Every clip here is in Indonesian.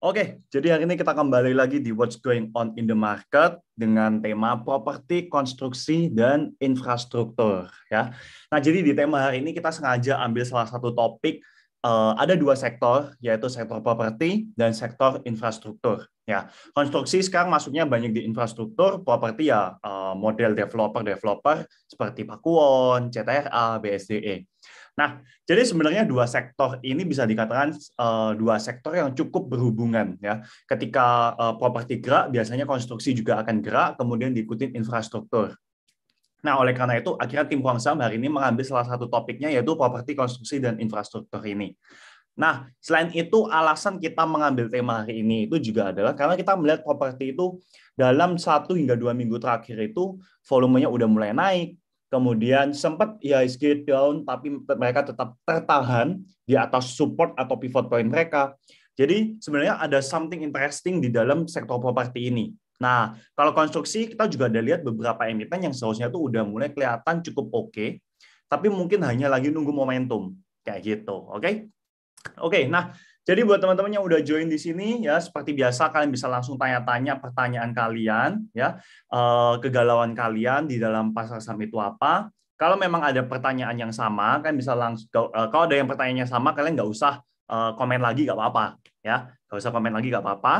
Oke, jadi hari ini kita kembali lagi di What's Going On in the Market dengan tema properti, konstruksi, dan infrastruktur. Ya, nah jadi di tema hari ini kita sengaja ambil salah satu topik uh, ada dua sektor yaitu sektor properti dan sektor infrastruktur. Ya, konstruksi sekarang masuknya banyak di infrastruktur, properti ya uh, model developer-developer seperti Pakuwon, CTRA, BSDE. Nah, jadi sebenarnya dua sektor ini bisa dikatakan uh, dua sektor yang cukup berhubungan ya. Ketika uh, properti gerak, biasanya konstruksi juga akan gerak, kemudian diikuti infrastruktur. Nah, oleh karena itu, akhirnya tim Huang Sam hari ini mengambil salah satu topiknya yaitu properti konstruksi dan infrastruktur ini. Nah, selain itu alasan kita mengambil tema hari ini itu juga adalah karena kita melihat properti itu dalam satu hingga dua minggu terakhir itu volumenya udah mulai naik, Kemudian sempat ya, IHSG down, tapi mereka tetap tertahan di atas support atau pivot point mereka. Jadi sebenarnya ada something interesting di dalam sektor properti ini. Nah, kalau konstruksi kita juga ada lihat beberapa emiten yang seharusnya itu udah mulai kelihatan cukup oke, okay, tapi mungkin hanya lagi nunggu momentum kayak gitu. Oke, okay? oke. Okay, nah jadi buat teman-teman yang udah join di sini ya seperti biasa kalian bisa langsung tanya-tanya pertanyaan kalian ya eh, kegalauan kalian di dalam pasar saham itu apa. Kalau memang ada pertanyaan yang sama kan bisa langsung eh, kalau ada yang pertanyaannya sama kalian nggak usah eh, komen lagi nggak apa-apa ya nggak usah komen lagi nggak apa-apa.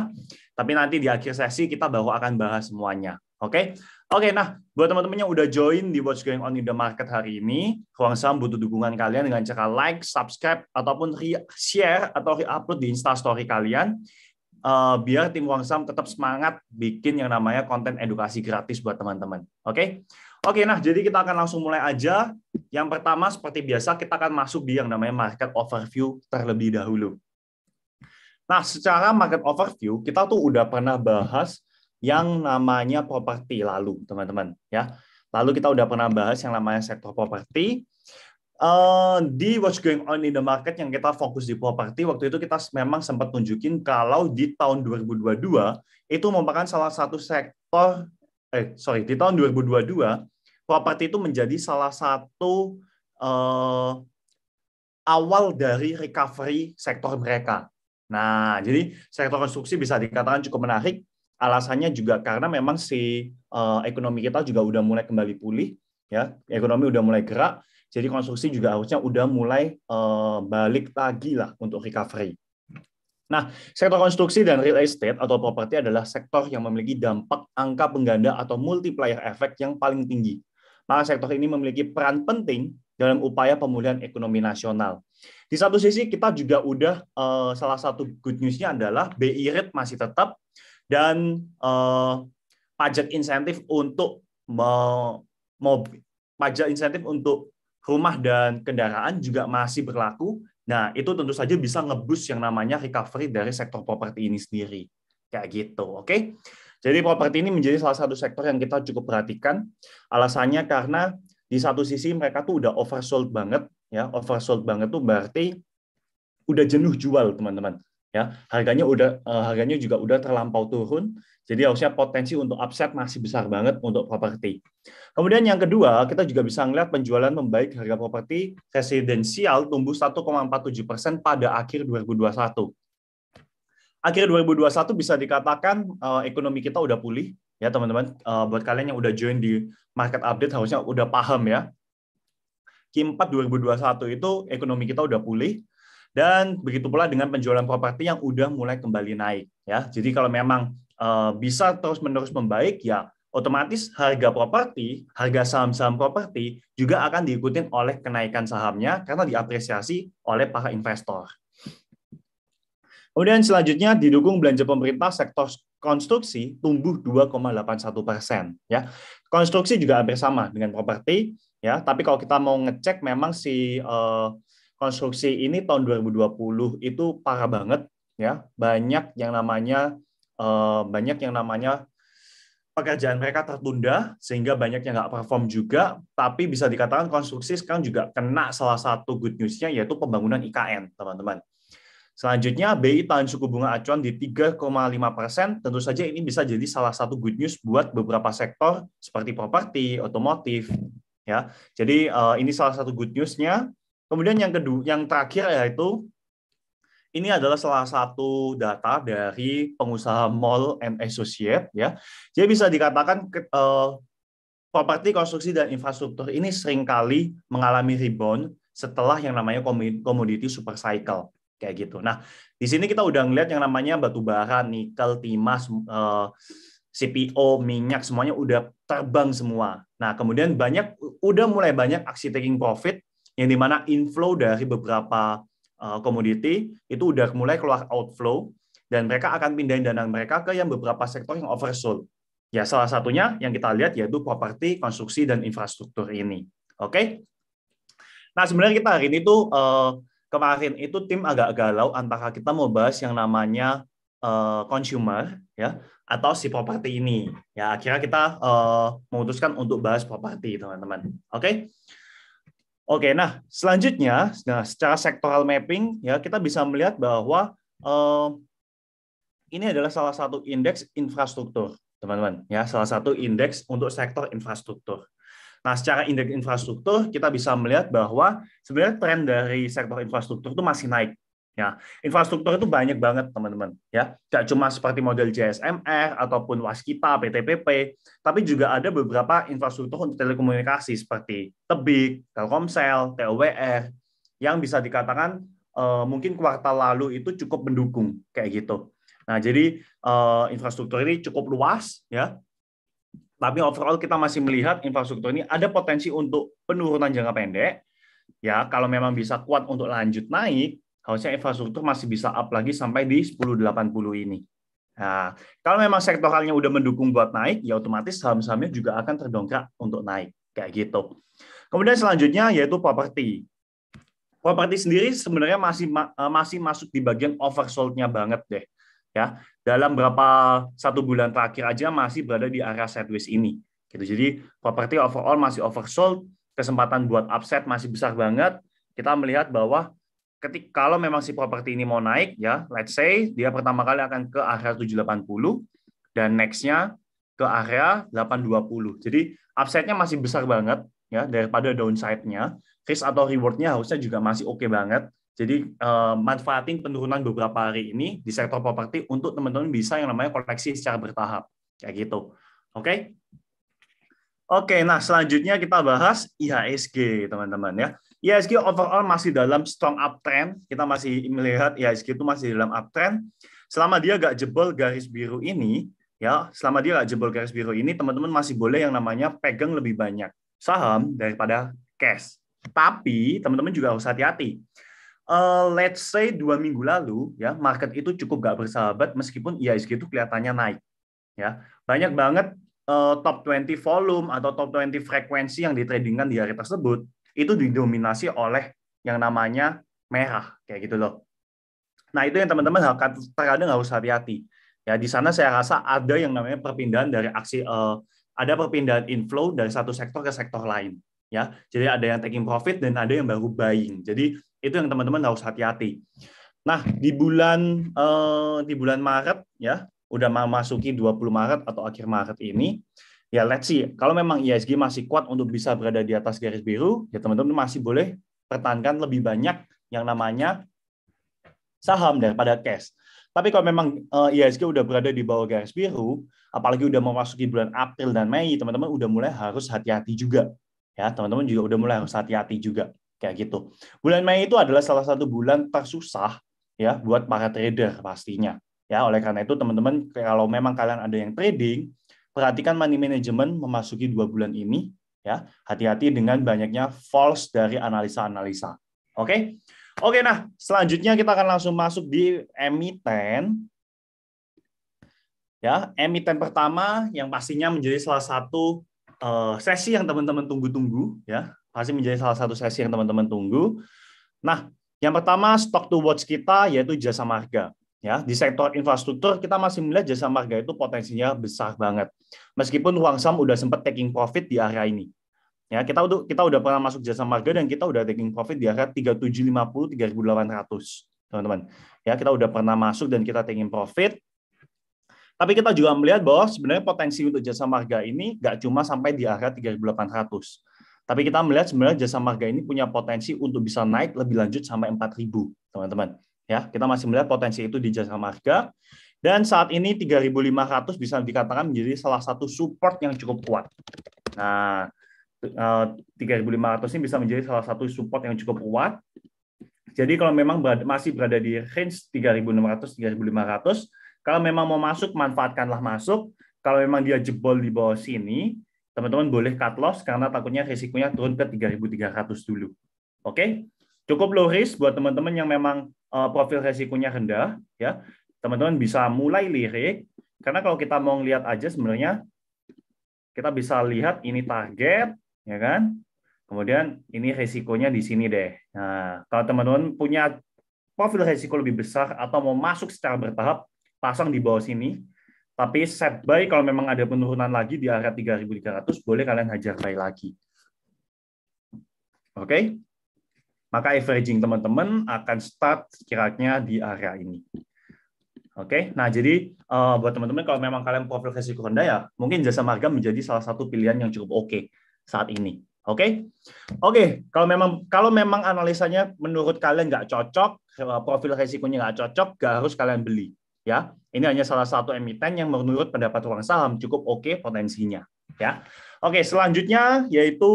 Tapi nanti di akhir sesi kita baru akan bahas semuanya. Oke, okay? oke. Okay, nah, buat teman-teman yang udah join di What's Going On in the Market hari ini, ruang saham butuh dukungan kalian dengan cara like, subscribe, ataupun share atau upload di Insta Story kalian, uh, biar tim ruang saham tetap semangat bikin yang namanya konten edukasi gratis buat teman-teman. Oke, okay? oke. Nah, jadi kita akan langsung mulai aja. Yang pertama, seperti biasa, kita akan masuk di yang namanya market overview terlebih dahulu. Nah, secara market overview, kita tuh udah pernah bahas yang namanya properti lalu, teman-teman. Ya, lalu kita udah pernah bahas yang namanya sektor properti. Uh, di what's going on in the market yang kita fokus di properti waktu itu kita memang sempat tunjukin kalau di tahun 2022 itu merupakan salah satu sektor eh sorry di tahun 2022 properti itu menjadi salah satu uh, awal dari recovery sektor mereka. Nah, jadi sektor konstruksi bisa dikatakan cukup menarik Alasannya juga karena memang si uh, ekonomi kita juga udah mulai kembali pulih, ya ekonomi udah mulai gerak, jadi konstruksi juga harusnya udah mulai uh, balik lagi lah untuk recovery. Nah, sektor konstruksi dan real estate atau properti adalah sektor yang memiliki dampak angka pengganda atau multiplier effect yang paling tinggi. Maka sektor ini memiliki peran penting dalam upaya pemulihan ekonomi nasional. Di satu sisi kita juga udah eh, salah satu good newsnya adalah BI rate masih tetap, dan uh, pajak insentif untuk mobil, pajak insentif untuk rumah dan kendaraan juga masih berlaku. Nah, itu tentu saja bisa ngebus yang namanya recovery dari sektor properti ini sendiri. Kayak gitu, oke? Okay? Jadi properti ini menjadi salah satu sektor yang kita cukup perhatikan. Alasannya karena di satu sisi mereka tuh udah oversold banget, ya oversold banget tuh berarti udah jenuh jual teman-teman ya harganya udah uh, harganya juga udah terlampau turun jadi harusnya potensi untuk upset masih besar banget untuk properti kemudian yang kedua kita juga bisa melihat penjualan membaik harga properti residensial tumbuh 1,47 persen pada akhir 2021 akhir 2021 bisa dikatakan uh, ekonomi kita udah pulih ya teman-teman uh, buat kalian yang udah join di market update harusnya udah paham ya Q4 2021 itu ekonomi kita udah pulih dan begitu pula dengan penjualan properti yang udah mulai kembali naik ya. Jadi kalau memang uh, bisa terus-menerus membaik ya otomatis harga properti, harga saham-saham properti juga akan diikuti oleh kenaikan sahamnya karena diapresiasi oleh para investor. Kemudian selanjutnya didukung belanja pemerintah sektor konstruksi tumbuh 2,81 persen. Ya, konstruksi juga hampir sama dengan properti. Ya, tapi kalau kita mau ngecek memang si uh, konstruksi ini tahun 2020 itu parah banget ya. Banyak yang namanya eh, banyak yang namanya pekerjaan mereka tertunda sehingga banyak yang nggak perform juga tapi bisa dikatakan konstruksi sekarang juga kena salah satu good newsnya yaitu pembangunan IKN teman-teman selanjutnya BI tahan suku bunga acuan di 3,5 persen tentu saja ini bisa jadi salah satu good news buat beberapa sektor seperti properti otomotif ya jadi eh, ini salah satu good newsnya. Kemudian yang kedua, yang terakhir yaitu ini adalah salah satu data dari pengusaha mall and associate ya. Jadi bisa dikatakan uh, properti konstruksi dan infrastruktur ini seringkali mengalami rebound setelah yang namanya komoditi super cycle kayak gitu. Nah, di sini kita udah ngeliat yang namanya batu bara, nikel, timah, uh, eh, CPO, minyak semuanya udah terbang semua. Nah, kemudian banyak udah mulai banyak aksi taking profit yang dimana inflow dari beberapa eh, komoditi uh, itu udah mulai keluar outflow dan mereka akan pindahin dana mereka ke yang beberapa sektor yang oversold. Ya salah satunya yang kita lihat yaitu properti, konstruksi dan infrastruktur ini. Oke. Okay? Nah, sebenarnya kita hari ini tuh uh, kemarin itu tim agak galau antara kita mau bahas yang namanya uh, consumer ya atau si properti ini. Ya akhirnya kita uh, memutuskan untuk bahas properti, teman-teman. Oke. Okay? Oke, nah selanjutnya, nah secara sektoral mapping ya kita bisa melihat bahwa uh, ini adalah salah satu indeks infrastruktur, teman-teman. Ya, salah satu indeks untuk sektor infrastruktur. Nah, secara indeks infrastruktur kita bisa melihat bahwa sebenarnya tren dari sektor infrastruktur itu masih naik, Ya, infrastruktur itu banyak banget teman-teman. Ya, tidak cuma seperti model JSMR ataupun Waskita, PTPP, tapi juga ada beberapa infrastruktur untuk telekomunikasi seperti Tebik, Telkomsel, TOWR, yang bisa dikatakan uh, mungkin kuartal lalu itu cukup mendukung kayak gitu. Nah, jadi uh, infrastruktur ini cukup luas ya. Tapi overall kita masih melihat infrastruktur ini ada potensi untuk penurunan jangka pendek. Ya, kalau memang bisa kuat untuk lanjut naik, harusnya infrastruktur masih bisa up lagi sampai di 1080 ini. Nah, kalau memang sektoralnya udah mendukung buat naik, ya otomatis saham-sahamnya juga akan terdongkrak untuk naik. Kayak gitu. Kemudian selanjutnya yaitu properti. Properti sendiri sebenarnya masih eh, masih masuk di bagian oversold-nya banget deh. Ya, dalam berapa satu bulan terakhir aja masih berada di area sideways ini. Gitu. Jadi properti overall masih oversold, kesempatan buat upset masih besar banget. Kita melihat bahwa ketika kalau memang si properti ini mau naik ya let's say dia pertama kali akan ke area 780 dan nextnya ke area 820 jadi upside-nya masih besar banget ya daripada downside-nya risk atau reward-nya harusnya juga masih oke okay banget jadi eh, manfaatin penurunan beberapa hari ini di sektor properti untuk teman-teman bisa yang namanya koleksi secara bertahap kayak gitu oke okay? Oke, nah selanjutnya kita bahas IHSG, teman-teman ya. ISG ya, overall masih dalam strong uptrend. Kita masih melihat ISG ya, itu masih dalam uptrend. Selama dia gak jebol garis biru ini, ya, selama dia gak jebol garis biru ini, teman-teman masih boleh yang namanya pegang lebih banyak saham daripada cash. Tapi teman-teman juga harus hati-hati. Uh, let's say dua minggu lalu, ya, market itu cukup gak bersahabat meskipun ISG ya, itu kelihatannya naik. Ya, banyak banget eh, top 20 volume atau top 20 frekuensi yang ditradingkan di hari tersebut itu didominasi oleh yang namanya merah kayak gitu loh. Nah itu yang teman-teman terkadang harus hati-hati. Ya di sana saya rasa ada yang namanya perpindahan dari aksi uh, ada perpindahan inflow dari satu sektor ke sektor lain. Ya, jadi ada yang taking profit dan ada yang baru buying. Jadi itu yang teman-teman harus hati-hati. Nah di bulan uh, di bulan Maret ya udah memasuki 20 Maret atau akhir Maret ini ya let's see kalau memang ISG e masih kuat untuk bisa berada di atas garis biru ya teman-teman masih boleh pertahankan lebih banyak yang namanya saham daripada cash tapi kalau memang ISG eh, e udah berada di bawah garis biru apalagi udah memasuki bulan April dan Mei teman-teman udah mulai harus hati-hati juga ya teman-teman juga udah mulai harus hati-hati juga kayak gitu bulan Mei itu adalah salah satu bulan tersusah ya buat para trader pastinya ya oleh karena itu teman-teman kalau memang kalian ada yang trading perhatikan money management memasuki dua bulan ini ya. Hati-hati dengan banyaknya false dari analisa-analisa. Oke? Oke, nah selanjutnya kita akan langsung masuk di emiten. Ya, emiten pertama yang pastinya menjadi salah satu eh, sesi yang teman-teman tunggu-tunggu ya. Pasti menjadi salah satu sesi yang teman-teman tunggu. Nah, yang pertama stock to watch kita yaitu jasa marga. Ya, di sektor infrastruktur kita masih melihat jasa marga itu potensinya besar banget. Meskipun uang saham udah sempat taking profit di area ini. Ya, kita udah kita udah pernah masuk jasa marga dan kita udah taking profit di area 3750 3800, teman-teman. Ya, kita udah pernah masuk dan kita taking profit. Tapi kita juga melihat bahwa sebenarnya potensi untuk jasa marga ini nggak cuma sampai di area 3800. Tapi kita melihat sebenarnya jasa marga ini punya potensi untuk bisa naik lebih lanjut sampai 4000, teman-teman. Ya, kita masih melihat potensi itu di jasa marga. Dan saat ini 3.500 bisa dikatakan menjadi salah satu support yang cukup kuat. Nah, 3.500 eh, ini bisa menjadi salah satu support yang cukup kuat. Jadi kalau memang berada, masih berada di range 3.600, 3.500, kalau memang mau masuk, manfaatkanlah masuk. Kalau memang dia jebol di bawah sini, teman-teman boleh cut loss karena takutnya risikonya turun ke 3.300 dulu. Oke? Okay? Cukup low risk buat teman-teman yang memang Eh, profil resikonya rendah, ya teman-teman bisa mulai lirik. Karena kalau kita mau lihat aja sebenarnya kita bisa lihat ini target, ya kan? Kemudian ini resikonya di sini deh. Nah, kalau teman-teman punya profil resiko lebih besar atau mau masuk secara bertahap, pasang di bawah sini. Tapi set buy kalau memang ada penurunan lagi di area 3.300, boleh kalian hajar buy lagi. Oke? Okay? Maka averaging teman-teman akan start kiranya di area ini. Oke, okay? nah jadi uh, buat teman-teman kalau memang kalian profil resiko rendah ya, mungkin jasa marga menjadi salah satu pilihan yang cukup oke okay saat ini. Oke, okay? oke. Okay, kalau memang kalau memang analisanya menurut kalian nggak cocok, eh, profil resikonya nggak cocok, nggak harus kalian beli. Ya, ini hanya salah satu emiten yang menurut pendapat orang saham cukup oke okay potensinya. Ya, oke. Okay, selanjutnya yaitu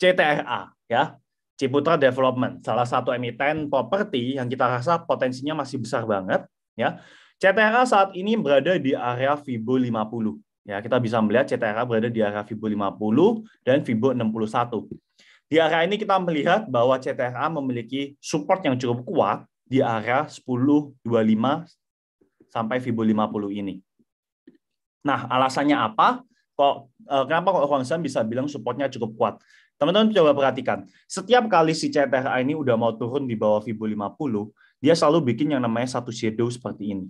CTRA ya, Ciputra Development, salah satu emiten properti yang kita rasa potensinya masih besar banget ya. CTRA saat ini berada di area Fibo 50. Ya, kita bisa melihat CTRA berada di area Fibo 50 dan Fibo 61. Di area ini kita melihat bahwa CTRA memiliki support yang cukup kuat di area 1025 sampai Fibo 50 ini. Nah, alasannya apa? Kok eh, kenapa kok Huang bisa bilang supportnya cukup kuat? Teman-teman coba perhatikan, setiap kali si CTRA ini udah mau turun di bawah Fibo 50, dia selalu bikin yang namanya satu shadow seperti ini.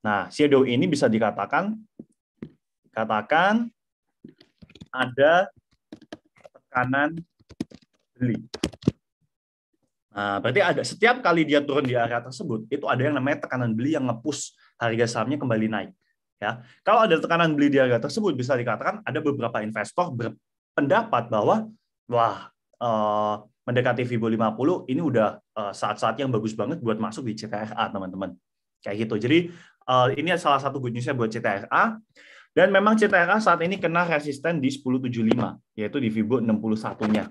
Nah, shadow ini bisa dikatakan katakan ada tekanan beli. Nah, berarti ada setiap kali dia turun di area tersebut, itu ada yang namanya tekanan beli yang ngepus harga sahamnya kembali naik. Ya, kalau ada tekanan beli di harga tersebut bisa dikatakan ada beberapa investor berpendapat bahwa wah uh, mendekati Vibo 50 ini udah uh, saat-saat yang bagus banget buat masuk di CTRA teman-teman kayak gitu jadi uh, ini salah satu good newsnya buat CTRA dan memang CTRA saat ini kena resisten di 1075 yaitu di Vibo 61-nya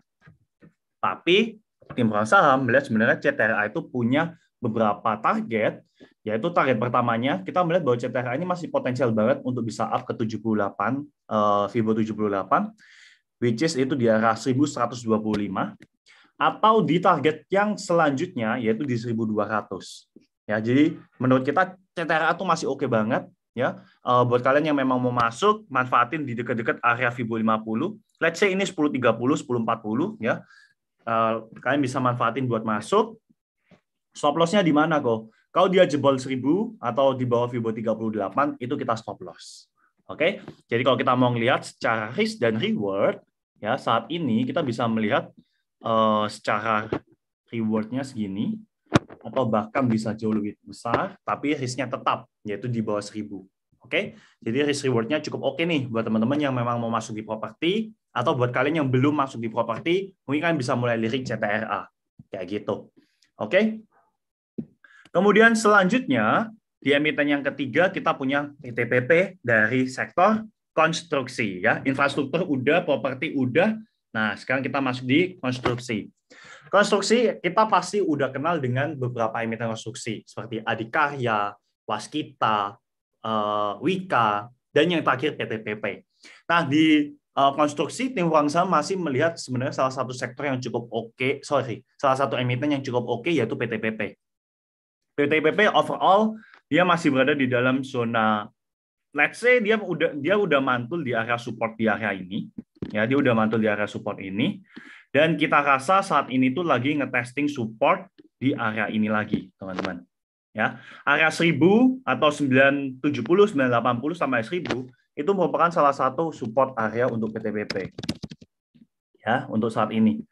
tapi tim saham melihat sebenarnya CTRA itu punya beberapa target yaitu target pertamanya kita melihat bahwa CTRA ini masih potensial banget untuk bisa up ke 78 uh, Vibo 78 which is itu di arah 1125 atau di target yang selanjutnya yaitu di 1200. Ya, jadi menurut kita CTRA itu masih oke okay banget ya. Uh, buat kalian yang memang mau masuk, manfaatin di dekat-dekat area Fibo 50. Let's say ini 1030, 1040 ya. Uh, kalian bisa manfaatin buat masuk. Stop loss-nya di mana kok? Kalau dia jebol 1000 atau di bawah Fibo 38 itu kita stop loss. Oke. Okay? Jadi kalau kita mau lihat secara risk dan reward, Ya, saat ini kita bisa melihat uh, secara rewardnya segini atau bahkan bisa jauh lebih besar, tapi risknya tetap yaitu di bawah 1000. Oke, okay? jadi risk rewardnya cukup oke okay nih buat teman-teman yang memang mau masuk di properti atau buat kalian yang belum masuk di properti, mungkin kalian bisa mulai lirik CTRA kayak gitu. Oke. Okay? Kemudian selanjutnya di emiten yang ketiga kita punya PTPP dari sektor konstruksi ya. Infrastruktur udah, properti udah. Nah, sekarang kita masuk di konstruksi. Konstruksi kita pasti udah kenal dengan beberapa emiten konstruksi seperti Adikarya, Waskita, uh, Wika, dan yang terakhir PTPP. Nah, di eh, konstruksi tim Wangsa masih melihat sebenarnya salah satu sektor yang cukup oke, okay, sorry, salah satu emiten yang cukup oke okay yaitu PTPP. PTPP overall dia masih berada di dalam zona let's say dia udah dia udah mantul di area support di area ini, ya dia udah mantul di area support ini, dan kita rasa saat ini tuh lagi ngetesting support di area ini lagi, teman-teman. Ya, area 1000 atau 970, 980 sampai 1000 itu merupakan salah satu support area untuk PTPP. Ya, untuk saat ini.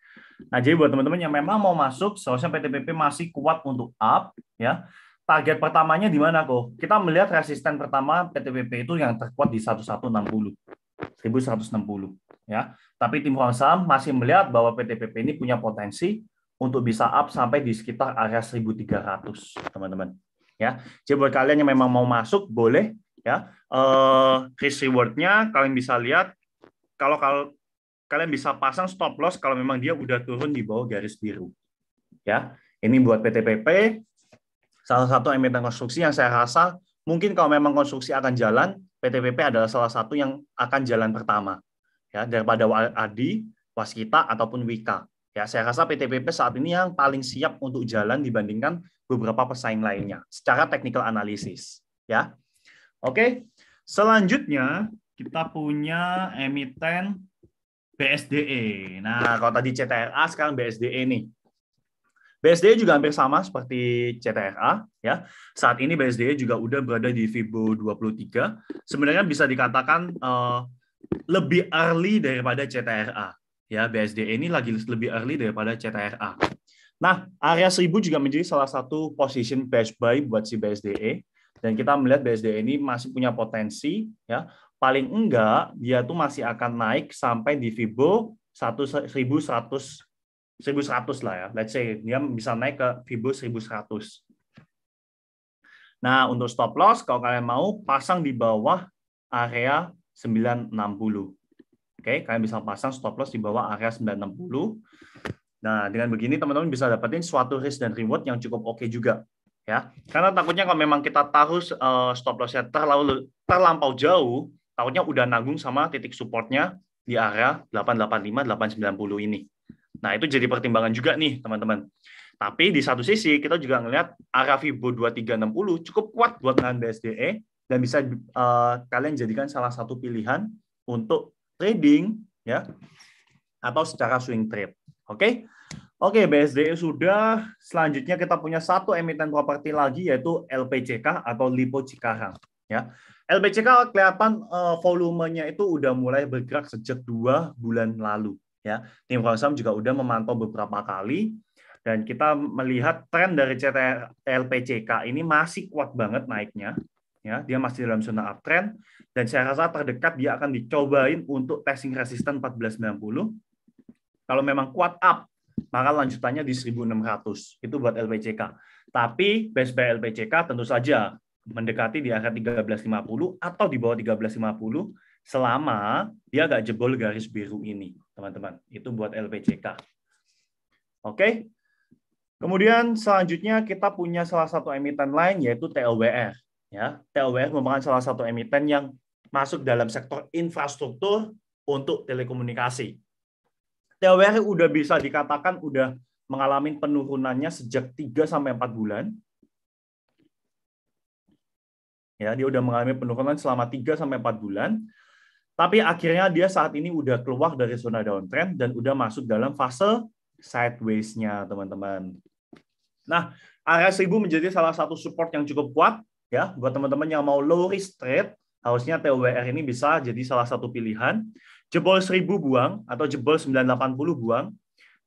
Nah, jadi buat teman-teman yang memang mau masuk, seharusnya PTPP masih kuat untuk up, ya target pertamanya di mana kok? Kita melihat resisten pertama PTPP itu yang terkuat di 1160. 1160 ya. Tapi tim saham masih melihat bahwa PTPP ini punya potensi untuk bisa up sampai di sekitar area 1300, teman-teman. Ya. Jadi buat kalian yang memang mau masuk boleh ya. Eh risk rewardnya kalian bisa lihat kalau kalau kalian bisa pasang stop loss kalau memang dia udah turun di bawah garis biru. Ya. Ini buat PTPP, salah satu emiten konstruksi yang saya rasa mungkin kalau memang konstruksi akan jalan, PTPP adalah salah satu yang akan jalan pertama ya daripada Adi, Waskita ataupun Wika. Ya, saya rasa PTPP saat ini yang paling siap untuk jalan dibandingkan beberapa pesaing lainnya secara technical analysis, ya. Oke. Selanjutnya kita punya emiten BSDE. Nah, kalau tadi CTRA sekarang BSDE nih. BSD juga hampir sama seperti CTRA ya. Saat ini BSD juga udah berada di Fibo 23. Sebenarnya bisa dikatakan uh, lebih early daripada CTRA. Ya, BSD ini lagi lebih early daripada CTRA. Nah, area 1000 juga menjadi salah satu position best buy buat si BSD e. dan kita melihat BSD ini masih punya potensi ya. Paling enggak dia tuh masih akan naik sampai di Fibo 1100 1100 lah ya. Let's say dia bisa naik ke Fibo 1100. Nah, untuk stop loss kalau kalian mau pasang di bawah area 960. Oke, kalian bisa pasang stop loss di bawah area 960. Nah, dengan begini teman-teman bisa dapetin suatu risk dan reward yang cukup oke okay juga ya. Karena takutnya kalau memang kita taruh uh, stop lossnya terlalu terlampau jauh, takutnya udah nanggung sama titik supportnya di area 885 890 ini. Nah, itu jadi pertimbangan juga nih, teman-teman. Tapi di satu sisi kita juga ngelihat arah Fibo 2360 cukup kuat buat nahan BSDE dan bisa uh, kalian jadikan salah satu pilihan untuk trading ya atau secara swing trade. Oke. Okay? Oke, okay, BSDE sudah. Selanjutnya kita punya satu emiten properti lagi yaitu LPCK atau Lipo Cikarang ya. LPCK kelihatan uh, volumenya itu udah mulai bergerak sejak dua bulan lalu Ya, tim Rosam juga udah memantau beberapa kali dan kita melihat tren dari LPCK ini masih kuat banget naiknya. Ya, dia masih dalam zona uptrend dan saya rasa terdekat dia akan dicobain untuk testing resisten 1490. Kalau memang kuat up, maka lanjutannya di 1600. Itu buat LPCK. Tapi base by LPCK tentu saja mendekati di area 1350 atau di bawah 1350 selama dia agak jebol garis biru ini teman-teman. Itu buat LPJK. Oke. Kemudian selanjutnya kita punya salah satu emiten lain yaitu TLWR. Ya, TLWR merupakan salah satu emiten yang masuk dalam sektor infrastruktur untuk telekomunikasi. TLWR udah bisa dikatakan udah mengalami penurunannya sejak 3 sampai 4 bulan. Ya, dia udah mengalami penurunan selama 3 sampai 4 bulan tapi akhirnya dia saat ini udah keluar dari zona downtrend dan udah masuk dalam fase sideways-nya, teman-teman. Nah, area 1000 menjadi salah satu support yang cukup kuat ya buat teman-teman yang mau low risk trade, harusnya TWR ini bisa jadi salah satu pilihan. Jebol 1000 buang atau jebol 980 buang.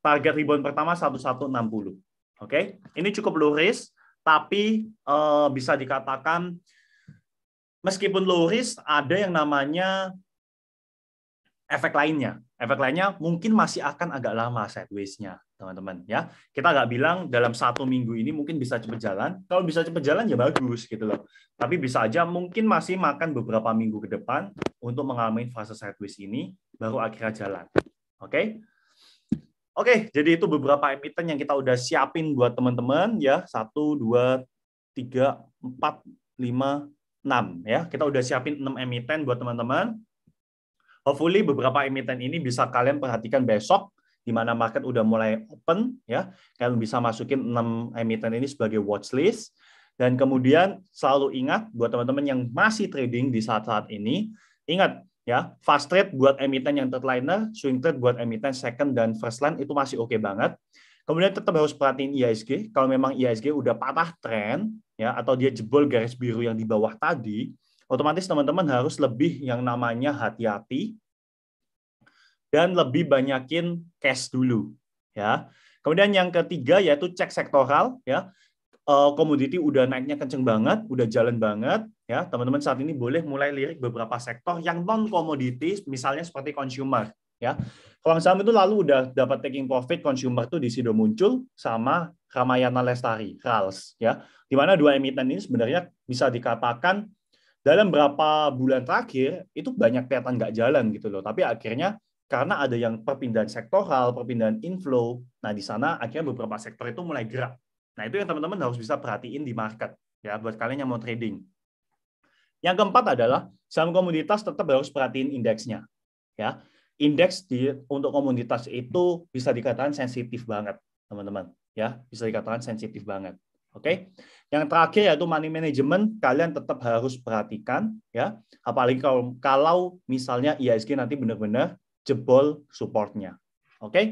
Target rebound pertama 1160. Oke, okay? ini cukup low risk tapi uh, bisa dikatakan meskipun low risk ada yang namanya efek lainnya. Efek lainnya mungkin masih akan agak lama sideways-nya, teman-teman. Ya, kita nggak bilang dalam satu minggu ini mungkin bisa cepat jalan. Kalau bisa cepat jalan ya bagus gitu loh. Tapi bisa aja mungkin masih makan beberapa minggu ke depan untuk mengalami fase sideways ini, baru akhirnya jalan. Oke? Okay? Oke, okay, jadi itu beberapa emiten yang kita udah siapin buat teman-teman ya. Satu, dua, tiga, empat, lima, enam ya. Kita udah siapin enam emiten buat teman-teman Hopefully beberapa emiten ini bisa kalian perhatikan besok di mana market udah mulai open ya. Kalian bisa masukin 6 emiten ini sebagai watchlist dan kemudian selalu ingat buat teman-teman yang masih trading di saat-saat ini, ingat ya, fast trade buat emiten yang third liner, swing trade buat emiten second dan first line itu masih oke okay banget. Kemudian tetap harus perhatiin IHSG. E Kalau memang IHSG e udah patah tren ya atau dia jebol garis biru yang di bawah tadi, otomatis teman-teman harus lebih yang namanya hati-hati dan lebih banyakin cash dulu ya. Kemudian yang ketiga yaitu cek sektoral ya. Eh, komoditi udah naiknya kenceng banget, udah jalan banget ya. Teman-teman saat ini boleh mulai lirik beberapa sektor yang non komoditi misalnya seperti consumer ya. Kalau saham itu lalu udah dapat taking profit consumer tuh di Sido muncul sama Ramayana Lestari, RALS ya. Di mana dua emiten ini sebenarnya bisa dikatakan dalam berapa bulan terakhir itu banyak kelihatan nggak jalan gitu loh. Tapi akhirnya karena ada yang perpindahan sektoral, perpindahan inflow, nah di sana akhirnya beberapa sektor itu mulai gerak. Nah itu yang teman-teman harus bisa perhatiin di market ya buat kalian yang mau trading. Yang keempat adalah saham komoditas tetap harus perhatiin indeksnya. Ya, indeks di untuk komoditas itu bisa dikatakan sensitif banget, teman-teman. Ya, bisa dikatakan sensitif banget. Oke. Okay? Yang terakhir yaitu money management, kalian tetap harus perhatikan ya, apalagi kalau kalau misalnya e IHSG nanti benar-benar jebol supportnya. Oke. Okay?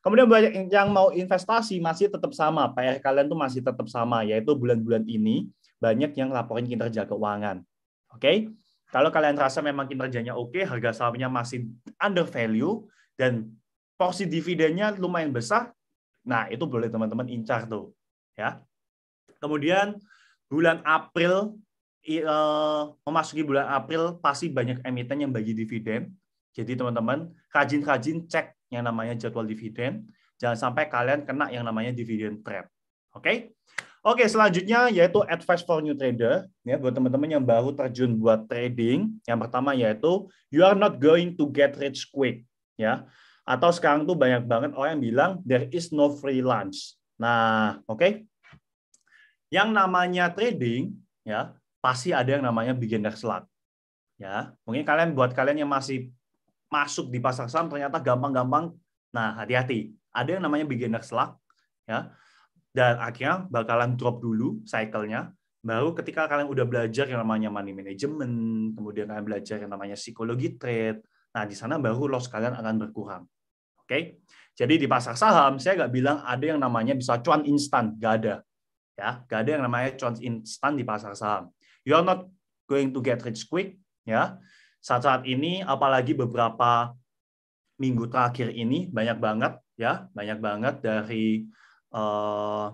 Kemudian banyak yang mau investasi masih tetap sama, PR kalian tuh masih tetap sama yaitu bulan-bulan ini banyak yang laporin kinerja keuangan. Oke. Okay? Kalau kalian rasa memang kinerjanya oke, okay, harga sahamnya masih under value dan porsi dividennya lumayan besar, nah itu boleh teman-teman incar tuh. Ya, Kemudian bulan April eh, memasuki bulan April pasti banyak emiten yang bagi dividen. Jadi teman-teman rajin-rajin cek yang namanya jadwal dividen. Jangan sampai kalian kena yang namanya dividen trap. Oke? Okay? Oke, okay, selanjutnya yaitu advice for new trader ya buat teman-teman yang baru terjun buat trading. Yang pertama yaitu you are not going to get rich quick ya. Atau sekarang tuh banyak banget orang yang bilang there is no free lunch. Nah, oke. Okay? Yang namanya trading, ya pasti ada yang namanya beginner slump. Ya, mungkin kalian buat kalian yang masih masuk di pasar saham ternyata gampang-gampang. Nah, hati-hati. Ada yang namanya beginner slump, ya. Dan akhirnya bakalan drop dulu cycle-nya. Baru ketika kalian udah belajar yang namanya money management, kemudian kalian belajar yang namanya psikologi trade. Nah, di sana baru loss kalian akan berkurang. Oke? Okay? Jadi di pasar saham, saya nggak bilang ada yang namanya bisa cuan instan. Nggak ada. Ya, gak ada yang namanya chance instan di pasar saham. you are not going to get rich quick, ya. Saat-saat ini apalagi beberapa minggu terakhir ini banyak banget ya, banyak banget dari uh,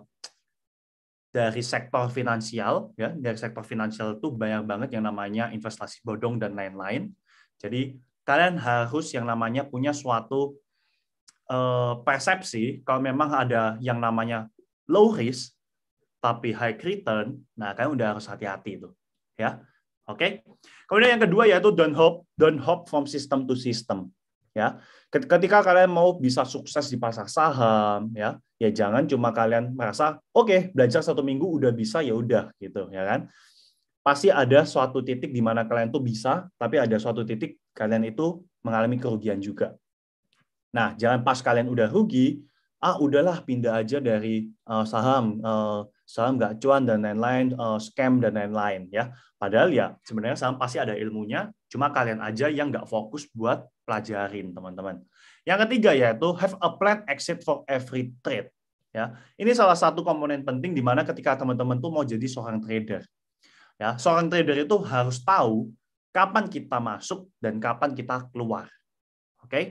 dari sektor finansial ya dari sektor finansial itu banyak banget yang namanya investasi bodong dan lain-lain jadi kalian harus yang namanya punya suatu uh, persepsi kalau memang ada yang namanya low risk tapi high return, nah kalian udah harus hati-hati itu, ya. Oke. Okay? Kemudian yang kedua yaitu don't hop, don't hop from system to system, ya. Ketika kalian mau bisa sukses di pasar saham, ya, ya jangan cuma kalian merasa oke okay, belajar satu minggu udah bisa ya udah gitu, ya kan. Pasti ada suatu titik di mana kalian tuh bisa, tapi ada suatu titik kalian itu mengalami kerugian juga. Nah, jangan pas kalian udah rugi, ah udahlah pindah aja dari uh, saham uh, saham nggak cuan dan lain-lain, uh, scam dan lain-lain ya. Padahal ya sebenarnya saham pasti ada ilmunya, cuma kalian aja yang nggak fokus buat pelajarin teman-teman. Yang ketiga yaitu have a plan exit for every trade. Ya, ini salah satu komponen penting di mana ketika teman-teman tuh mau jadi seorang trader. Ya, seorang trader itu harus tahu kapan kita masuk dan kapan kita keluar. Oke? Okay?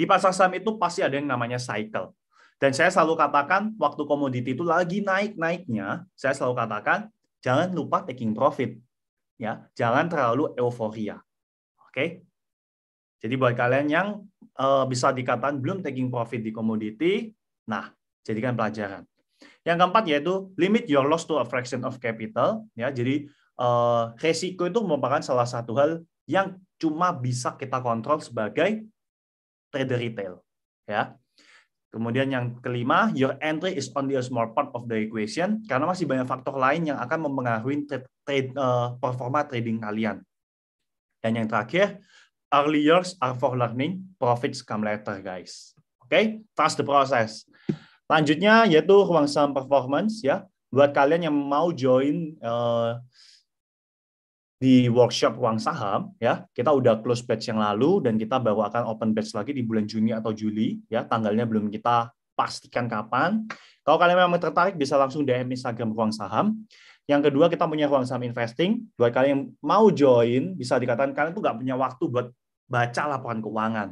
Di pasar saham itu pasti ada yang namanya cycle. Dan saya selalu katakan, waktu komoditi itu lagi naik-naiknya, saya selalu katakan, jangan lupa taking profit. ya Jangan terlalu euforia. Oke? Jadi buat kalian yang eh, bisa dikatakan belum taking profit di komoditi, nah, jadikan pelajaran. Yang keempat yaitu limit your loss to a fraction of capital. Ya, jadi uh, resiko itu merupakan salah satu hal yang cuma bisa kita kontrol sebagai trader retail. Ya, Kemudian yang kelima, your entry is only a small part of the equation karena masih banyak faktor lain yang akan mempengaruhi trade, trade, uh, performa trading kalian. Dan yang terakhir, early years are for learning, profits come later, guys. Oke, okay? trust the process. Selanjutnya yaitu ruang saham performance ya. Buat kalian yang mau join uh, di workshop uang saham ya kita udah close batch yang lalu dan kita baru akan open batch lagi di bulan Juni atau Juli ya tanggalnya belum kita pastikan kapan kalau kalian memang tertarik bisa langsung DM Instagram ruang saham yang kedua kita punya ruang saham investing buat kalian yang mau join bisa dikatakan kalian tuh nggak punya waktu buat baca laporan keuangan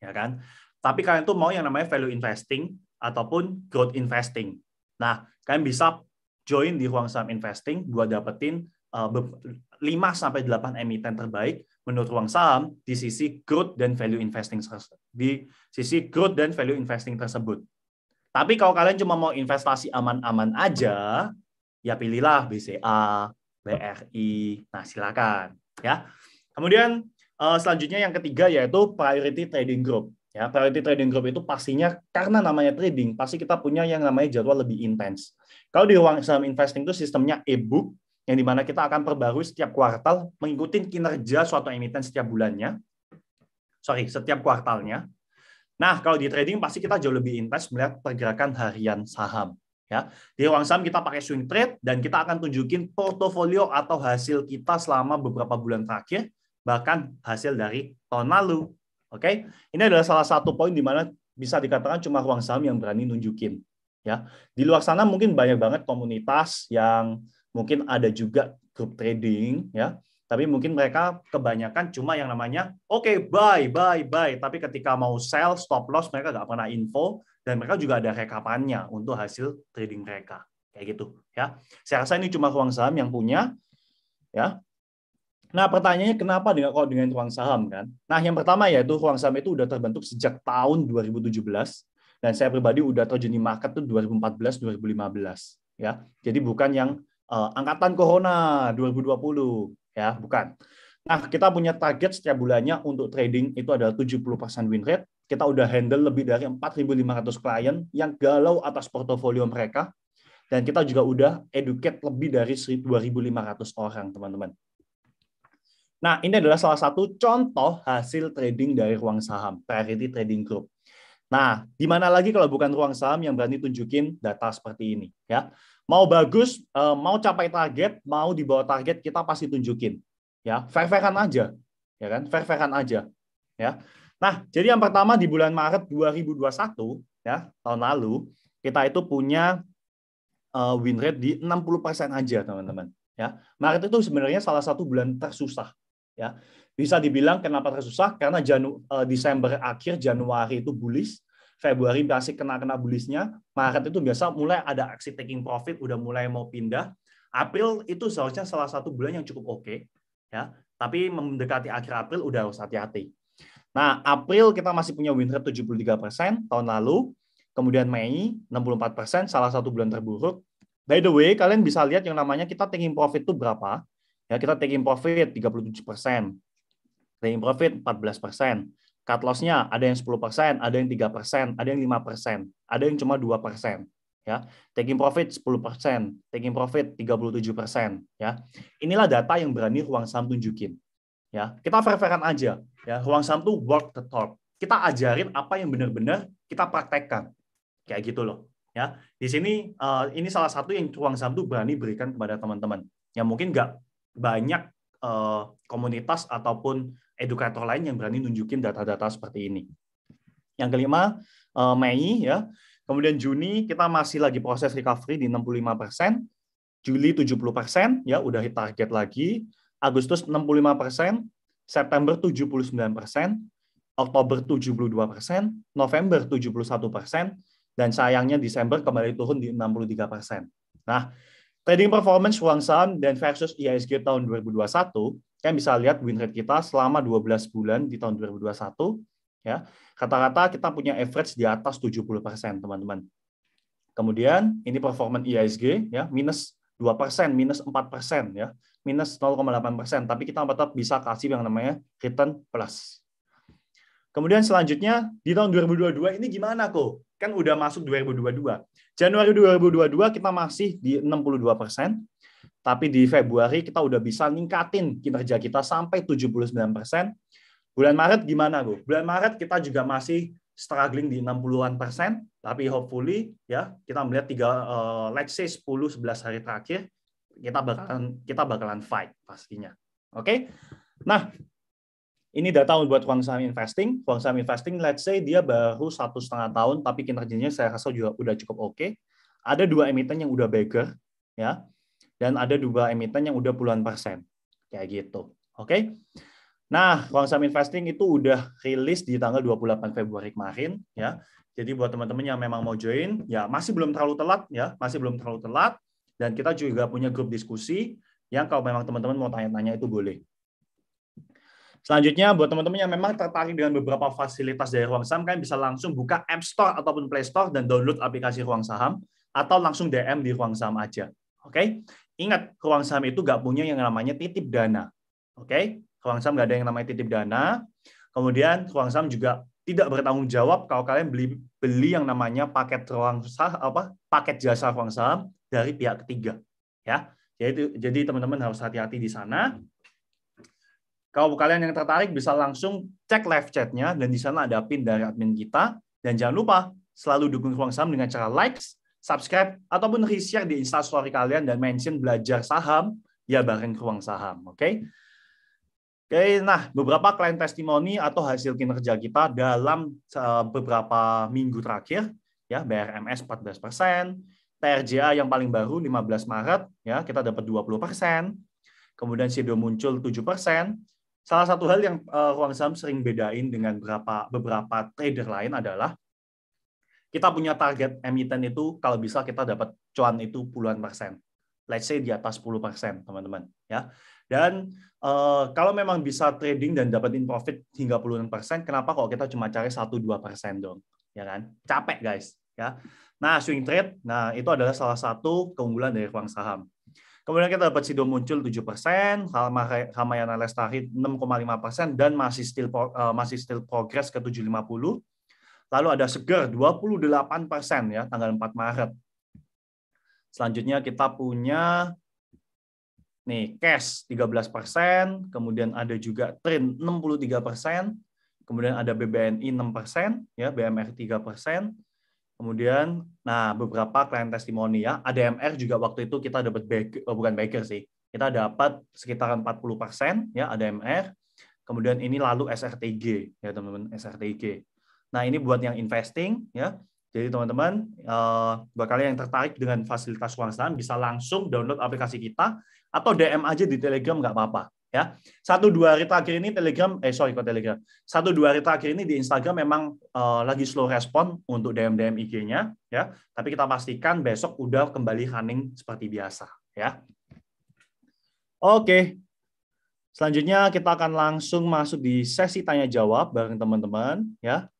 ya kan tapi kalian tuh mau yang namanya value investing ataupun growth investing nah kalian bisa join di ruang saham investing buat dapetin 5 eh, sampai 8 emiten terbaik menurut ruang saham di sisi growth dan value investing di sisi growth dan value investing tersebut. Tapi kalau kalian cuma mau investasi aman-aman aja, ya pilihlah BCA, BRI. Nah, silakan ya. Kemudian eh, selanjutnya yang ketiga yaitu priority trading group. Ya, priority trading group itu pastinya karena namanya trading, pasti kita punya yang namanya jadwal lebih intens. Kalau di ruang saham investing itu sistemnya e-book yang dimana kita akan perbarui setiap kuartal mengikuti kinerja suatu emiten setiap bulannya. Sorry, setiap kuartalnya. Nah, kalau di trading pasti kita jauh lebih intens melihat pergerakan harian saham. Ya, di ruang saham kita pakai swing trade dan kita akan tunjukin portofolio atau hasil kita selama beberapa bulan terakhir, bahkan hasil dari tahun lalu. Oke, ini adalah salah satu poin di mana bisa dikatakan cuma ruang saham yang berani nunjukin. Ya, di luar sana mungkin banyak banget komunitas yang mungkin ada juga grup trading ya tapi mungkin mereka kebanyakan cuma yang namanya oke okay, buy buy buy tapi ketika mau sell stop loss mereka nggak pernah info dan mereka juga ada rekapannya untuk hasil trading mereka kayak gitu ya saya rasa ini cuma ruang saham yang punya ya nah pertanyaannya kenapa dengan kalau dengan ruang saham kan nah yang pertama yaitu ruang saham itu udah terbentuk sejak tahun 2017 dan saya pribadi udah terjun di market tuh 2014 2015 ya jadi bukan yang uh, angkatan corona 2020 ya, bukan. Nah, kita punya target setiap bulannya untuk trading itu adalah 70% win rate. Kita udah handle lebih dari 4.500 klien yang galau atas portofolio mereka dan kita juga udah educate lebih dari 2.500 orang, teman-teman. Nah, ini adalah salah satu contoh hasil trading dari ruang saham, Priority Trading Group. Nah, di mana lagi kalau bukan ruang saham yang berani tunjukin data seperti ini, ya? Mau bagus, eh, mau capai target, mau di bawah target kita pasti tunjukin, ya. Fair-fairan aja, ya kan? Fair-fairan aja, ya. Nah, jadi yang pertama di bulan Maret 2021, ya, tahun lalu kita itu punya eh, win rate di 60% aja, teman-teman, ya. Maret itu sebenarnya salah satu bulan tersusah ya bisa dibilang kenapa tersusah karena Janu, eh, Desember akhir Januari itu bullish Februari masih kena-kena bullishnya Maret itu biasa mulai ada aksi taking profit, udah mulai mau pindah. April itu seharusnya salah satu bulan yang cukup oke, okay, ya. Tapi mendekati akhir April udah harus hati-hati. Nah, April kita masih punya win rate 73% tahun lalu, kemudian Mei 64%, salah satu bulan terburuk. By the way, kalian bisa lihat yang namanya kita taking profit itu berapa. Ya, kita taking profit 37%, taking profit 14%, cut loss-nya ada yang 10%, ada yang 3%, ada yang 5%, ada yang cuma 2%. Ya, taking profit 10%, taking profit 37%, ya. Inilah data yang berani ruang saham tunjukin. Ya, kita fair-fairan aja, ya. Ruang saham tuh work the talk. Kita ajarin apa yang benar-benar kita praktekkan. Kayak gitu loh, ya. Di sini uh, ini salah satu yang ruang saham tuh berani berikan kepada teman-teman. Yang mungkin nggak banyak uh, komunitas ataupun edukator lain yang berani nunjukin data-data seperti ini. Yang kelima, uh, Mei ya. Kemudian Juni kita masih lagi proses recovery di 65%, Juli 70% ya udah target lagi, Agustus 65%, September 79%, Oktober 72%, November 71%, dan sayangnya Desember kembali turun di 63%. Nah, Trading performance uang saham dan versus e IISG tahun 2021, kalian bisa lihat win rate kita selama 12 bulan di tahun 2021 ya. Kata-kata kita punya average di atas 70%, persen teman-teman. Kemudian ini performa e IISG, ya, minus 2%, persen, minus 4% persen, ya, minus 0,8%, persen. tapi kita tetap bisa kasih yang namanya return plus. Kemudian selanjutnya di tahun 2022 ini gimana kok? kan udah masuk 2022. Januari 2022 kita masih di 62 persen, tapi di Februari kita udah bisa ningkatin kinerja kita sampai 79 persen. Bulan Maret gimana, Bu? Bulan Maret kita juga masih struggling di 60-an persen, tapi hopefully ya kita melihat tiga uh, let's say 10 11 hari terakhir kita bakalan kita bakalan fight pastinya. Oke. Okay? Nah, ini data buat uang saham investing. Uang saham investing, let's say dia baru satu setengah tahun, tapi kinerjanya saya rasa juga udah cukup oke. Okay. Ada dua emiten yang udah beggar, ya, dan ada dua emiten yang udah puluhan persen, kayak gitu. Oke. Okay? Nah, uang saham investing itu udah rilis di tanggal 28 Februari kemarin, ya. Jadi buat teman-teman yang memang mau join, ya masih belum terlalu telat, ya, masih belum terlalu telat. Dan kita juga punya grup diskusi yang kalau memang teman-teman mau tanya-tanya itu boleh. Selanjutnya buat teman-teman yang memang tertarik dengan beberapa fasilitas dari Ruang Saham kalian bisa langsung buka App Store ataupun Play Store dan download aplikasi Ruang Saham atau langsung DM di Ruang Saham aja. Oke? Okay? Ingat, Ruang Saham itu gak punya yang namanya titip dana. Oke? Okay? Ruang Saham gak ada yang namanya titip dana. Kemudian Ruang Saham juga tidak bertanggung jawab kalau kalian beli beli yang namanya paket ruang saham apa paket jasa ruang saham dari pihak ketiga ya jadi teman-teman harus hati-hati di sana kalau kalian yang tertarik bisa langsung cek live chatnya dan di sana ada pin dari admin kita. Dan jangan lupa selalu dukung ruang saham dengan cara like, subscribe, ataupun reshare di instastory kalian dan mention belajar saham ya bareng ruang saham. Oke? Okay? Oke, okay, nah beberapa klien testimoni atau hasil kinerja kita dalam eh, beberapa minggu terakhir ya BRMS 14 persen, TRJA yang paling baru 15 Maret ya kita dapat 20 persen, kemudian Sido muncul 7 persen, Salah satu hal yang uh, eh, ruang saham sering bedain dengan berapa, beberapa trader lain adalah kita punya target emiten itu kalau bisa kita dapat cuan itu puluhan persen. Let's say di atas 10 persen, teman-teman. Ya. Dan uh, kalau memang bisa trading dan dapetin profit hingga puluhan persen, kenapa kok kita cuma cari 1-2 persen dong? Ya kan? Capek, guys. Ya. Nah, swing trade, nah itu adalah salah satu keunggulan dari ruang saham. Kemudian kita dapat Sido muncul 7 persen, Ramayana Lestari 6,5 persen, dan masih still, eh, masih still progress ke 750. Lalu ada Seger 28 persen ya, tanggal 4 Maret. Selanjutnya kita punya nih cash 13 persen, kemudian ada juga Trin 63 persen, kemudian ada BBNI 6 persen, ya BMR 3 persen, Kemudian, nah beberapa klien testimoni ya, ADMR juga waktu itu kita dapat back, oh, bukan baker sih, kita dapat sekitaran 40 persen ya ada ADMR. Kemudian ini lalu SRTG ya teman-teman SRTG. Nah ini buat yang investing ya. Jadi teman-teman, uh, buat kalian yang tertarik dengan fasilitas kewaspadaan bisa langsung download aplikasi kita atau DM aja di Telegram nggak apa-apa ya satu dua hari terakhir ini Telegram eh sorry kok Telegram satu dua hari terakhir ini di Instagram memang uh, lagi slow respon untuk DM DM IG-nya ya tapi kita pastikan besok udah kembali running seperti biasa ya oke selanjutnya kita akan langsung masuk di sesi tanya jawab bareng teman-teman ya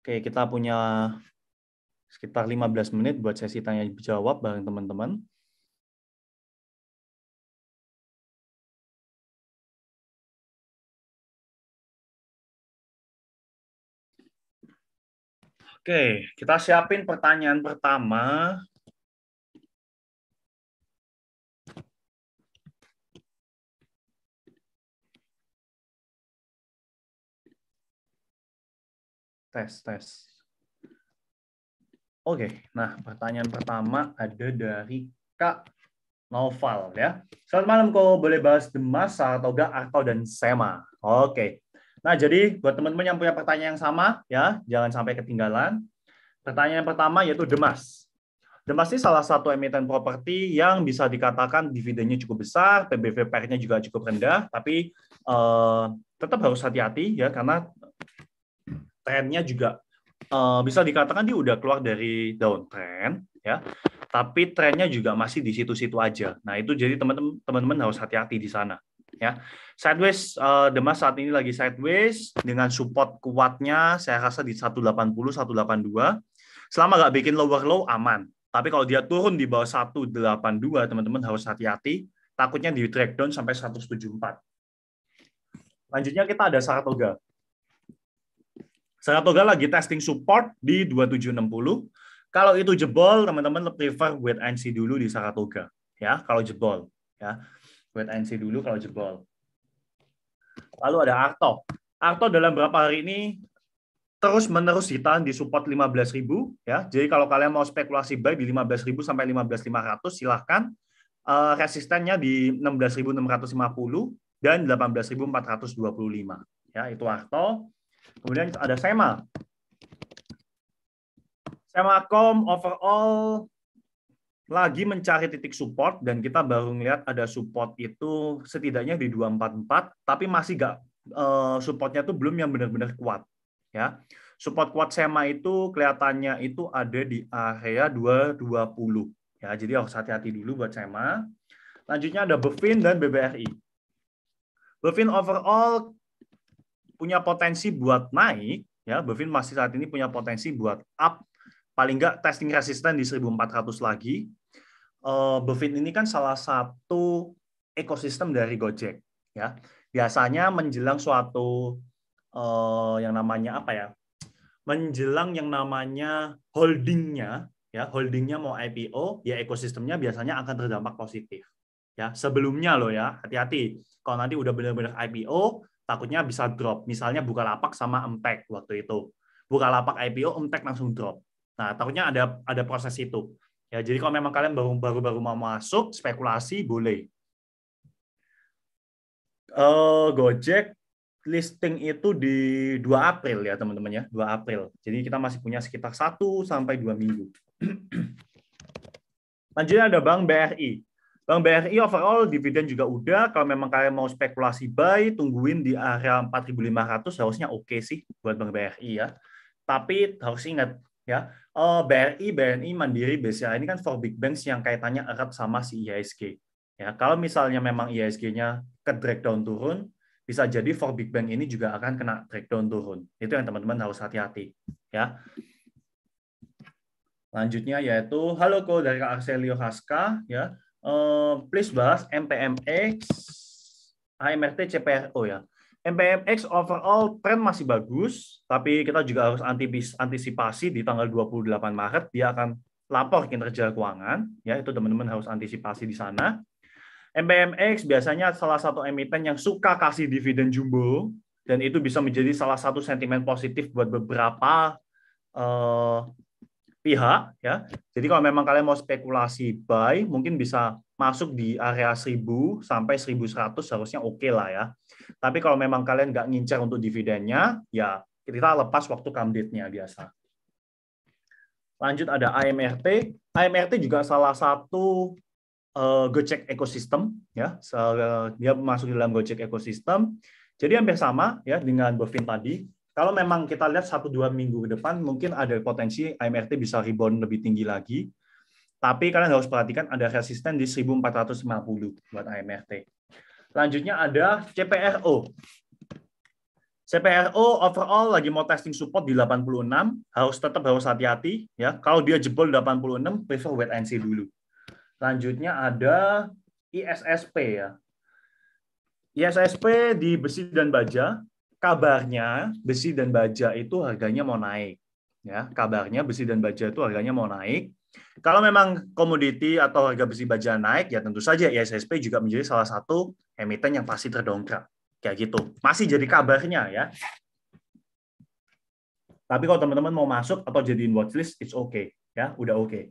oke kita punya sekitar 15 menit buat sesi tanya jawab bareng teman-teman Oke, kita siapin pertanyaan pertama. Tes, tes. Oke, nah pertanyaan pertama ada dari Kak Noval ya. Selamat malam, kok boleh bahas atau gak atau dan Sema. Oke, Nah, jadi buat teman-teman yang punya pertanyaan yang sama, ya jangan sampai ketinggalan. Pertanyaan yang pertama yaitu Demas. Demas ini salah satu emiten properti yang bisa dikatakan dividennya cukup besar, PBV per-nya juga cukup rendah, tapi eh, tetap harus hati-hati ya karena trennya juga eh, bisa dikatakan dia udah keluar dari downtrend ya, tapi trennya juga masih di situ-situ aja. Nah itu jadi teman-teman harus hati-hati di sana ya. Sideways uh, Demas saat ini lagi sideways dengan support kuatnya saya rasa di 180 182. Selama nggak bikin lower low aman. Tapi kalau dia turun di bawah 182 teman-teman harus hati-hati, takutnya di track down sampai 174. Lanjutnya kita ada Saratoga. Saratoga lagi testing support di 2760. Kalau itu jebol, teman-teman prefer wait and see dulu di Saratoga, ya. Kalau jebol, ya. Wait and see dulu kalau jebol. Lalu ada Arto. Arto dalam berapa hari ini terus menerus ditahan di support 15.000 ya. Jadi kalau kalian mau spekulasi buy di 15.000 sampai 15.500 silahkan. Eh, resistennya di 16.650 dan 18.425 ya itu Arto. Kemudian ada Sema. Semacom overall lagi mencari titik support dan kita baru melihat ada support itu setidaknya di 244 tapi masih gak eh, supportnya tuh belum yang benar-benar kuat ya support kuat SEMA itu kelihatannya itu ada di area 220 ya jadi harus hati-hati dulu buat SEMA lanjutnya ada Bevin dan BBRI Bevin overall punya potensi buat naik ya Bevin masih saat ini punya potensi buat up paling nggak testing resisten di 1400 lagi Eh, Bevin ini kan salah satu ekosistem dari Gojek ya. Biasanya menjelang suatu eh, yang namanya apa ya? Menjelang yang namanya holdingnya ya, holdingnya mau IPO, ya ekosistemnya biasanya akan terdampak positif. Ya, sebelumnya loh ya, hati-hati. Kalau nanti udah benar-benar IPO, takutnya bisa drop. Misalnya buka lapak sama Emtek waktu itu. buka lapak IPO, Emtek langsung drop. Nah, takutnya ada ada proses itu. Ya, jadi kalau memang kalian baru baru mau masuk spekulasi boleh. Uh, Gojek listing itu di 2 April ya teman-teman ya, 2 April. Jadi kita masih punya sekitar 1 sampai 2 minggu. Lanjutnya ada Bank BRI. Bank BRI overall dividen juga udah. Kalau memang kalian mau spekulasi buy, tungguin di area 4.500 harusnya oke okay sih buat Bank BRI ya. Tapi harus ingat ya, uh, oh, BRI, BNI, Mandiri, BCA ini kan for big banks yang kaitannya erat sama si IHSG. Ya, kalau misalnya memang IHSG-nya ke breakdown turun, bisa jadi for big bank ini juga akan kena breakdown turun. Itu yang teman-teman harus hati-hati. Ya. Lanjutnya yaitu halo ko dari Kak Arcelio Haska ya. Uh, please bahas MPMX, AMRT, CPRO ya. MPMX overall tren masih bagus, tapi kita juga harus antisipasi di tanggal 28 Maret dia akan lapor kinerja keuangan, ya itu teman-teman harus antisipasi di sana. MPMX biasanya salah satu emiten yang suka kasih dividen jumbo dan itu bisa menjadi salah satu sentimen positif buat beberapa uh, pihak ya. Jadi kalau memang kalian mau spekulasi buy mungkin bisa masuk di area 1000 sampai 1100 harusnya oke okay lah ya tapi kalau memang kalian nggak ngincar untuk dividennya, ya kita lepas waktu kamditnya biasa. Lanjut ada AMRT. AMRT juga salah satu uh, Gojek ekosistem ya. dia masuk dalam Gojek ekosistem. Jadi hampir sama ya dengan Bovin tadi. Kalau memang kita lihat satu dua minggu ke depan mungkin ada potensi AMRT bisa rebound lebih tinggi lagi. Tapi kalian harus perhatikan ada resisten di 1450 buat AMRT. Selanjutnya ada CPRO. CPRO overall lagi mau testing support di 86, harus tetap harus hati-hati ya. Kalau dia jebol 86, prefer wait and see dulu. Selanjutnya ada ISSP ya. ISSP di besi dan baja, kabarnya besi dan baja itu harganya mau naik ya. Kabarnya besi dan baja itu harganya mau naik. Kalau memang komoditi atau harga besi baja naik, ya tentu saja ISSP e juga menjadi salah satu emiten yang pasti terdongkrak. Kayak gitu. Masih jadi kabarnya ya. Tapi kalau teman-teman mau masuk atau jadiin watchlist, it's okay. Ya, udah oke. Okay.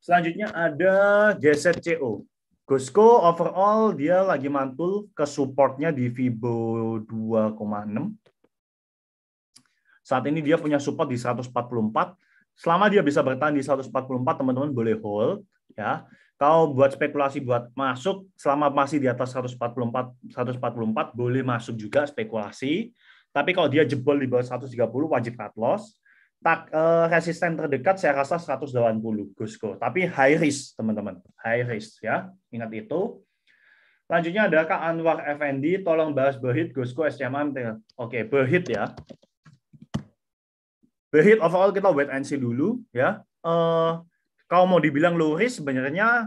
Selanjutnya ada GZCO. Gusco overall dia lagi mantul ke supportnya di Fibo 2,6. Saat ini dia punya support di 144 Selama dia bisa bertahan di 144, teman-teman boleh hold ya. Kalau buat spekulasi buat masuk selama masih di atas 144 144 boleh masuk juga spekulasi. Tapi kalau dia jebol di bawah 130 wajib cut loss. Tak eh, resisten terdekat saya rasa 180 gusko. Tapi high risk teman-teman, high risk ya. Ingat itu. Selanjutnya ada Kak Anwar Effendi, tolong bahas Berhit, gusko SCMA, Oke, Berhit ya. Berhit overall kita wait and see dulu ya. Uh, kalau mau dibilang low risk sebenarnya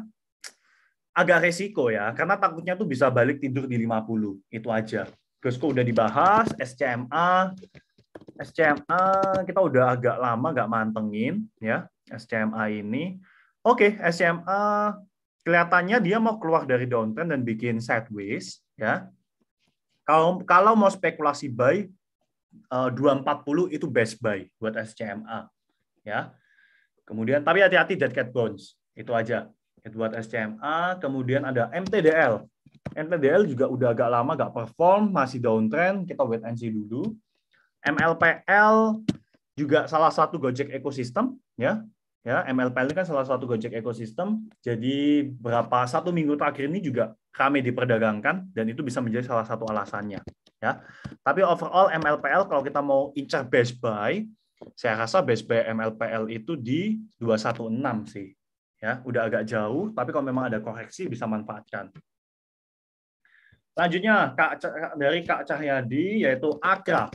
agak resiko ya karena takutnya tuh bisa balik tidur di 50 itu aja. Gosco udah dibahas SCMA SCMA kita udah agak lama nggak mantengin ya SCMA ini. Oke, okay, SCMA kelihatannya dia mau keluar dari downtrend dan bikin sideways ya. Kalau kalau mau spekulasi buy 240 eh, itu best buy buat SCMA. Ya. Kemudian tapi hati-hati dead cat bonds. Itu aja. Itu buat SCMA, kemudian ada MTDL. MTDL juga udah agak lama gak perform, masih downtrend, kita wait and see dulu. MLPL juga salah satu Gojek ekosistem ya. Ya, MLPL ini kan salah satu Gojek ekosistem. Jadi berapa satu minggu terakhir ini juga kami diperdagangkan dan itu bisa menjadi salah satu alasannya ya. Tapi overall MLPL kalau kita mau incar best buy, saya rasa best buy MLPL itu di 216 sih. Ya, udah agak jauh, tapi kalau memang ada koreksi bisa manfaatkan. Selanjutnya Kak, dari Kak Cahyadi yaitu Akra.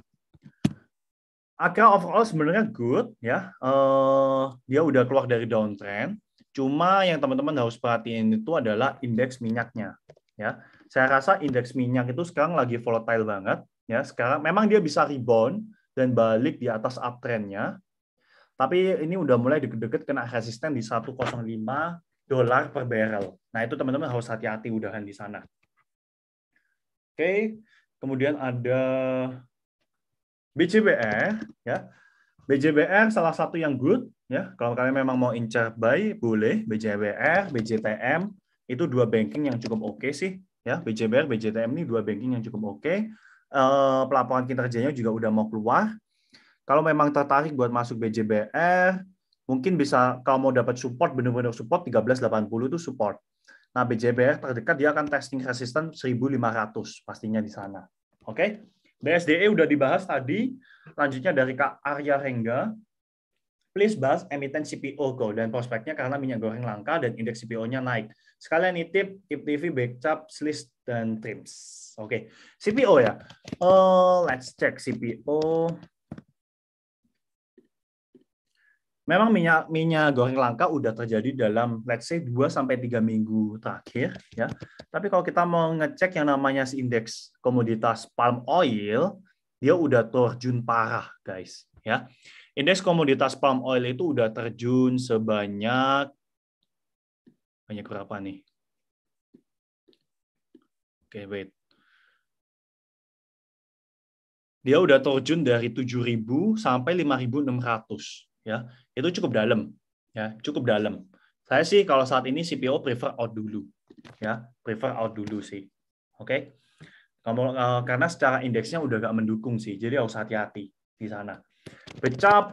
Akra overall sebenarnya good ya. Eh dia udah keluar dari downtrend. Cuma yang teman-teman harus perhatiin itu adalah indeks minyaknya ya saya rasa indeks minyak itu sekarang lagi volatile banget ya sekarang memang dia bisa rebound dan balik di atas uptrendnya tapi ini udah mulai deket-deket kena resisten di 105 dolar per barrel nah itu teman-teman harus hati-hati udahan di sana oke kemudian ada BCBR ya BJBR salah satu yang good ya kalau kalian memang mau incar buy boleh BJBR BJTM itu dua banking yang cukup oke okay sih ya BJBR, BJTM ini dua banking yang cukup oke. Okay. Uh, eh, pelaporan kinerjanya juga udah mau keluar. Kalau memang tertarik buat masuk BJBR, mungkin bisa kalau mau dapat support benar-benar support 1380 itu support. Nah, BJBR terdekat dia akan testing resistance 1500 pastinya di sana. Oke. Okay? BSDE udah dibahas tadi. Lanjutnya dari Kak Arya Rengga. Please bahas emiten CPO go dan prospeknya karena minyak goreng langka dan indeks CPO-nya naik. Sekalian nitip tip backup, list, dan trims. Oke, okay. CPO ya. Uh, let's check CPO. Memang minyak minyak goreng langka udah terjadi dalam let's say 2 sampai 3 minggu terakhir ya. Tapi kalau kita mau ngecek yang namanya indeks komoditas palm oil, dia udah terjun parah, guys, ya. Indeks komoditas palm oil itu udah terjun sebanyak banyak berapa nih? Oke, okay, wait. Dia udah terjun dari 7.000 sampai 5.600 ya. Itu cukup dalam ya, cukup dalam. Saya sih kalau saat ini CPO prefer out dulu ya, prefer out dulu sih. Oke. Okay? Kamu eh, karena secara indeksnya udah gak mendukung sih. Jadi harus hati-hati di sana. Becap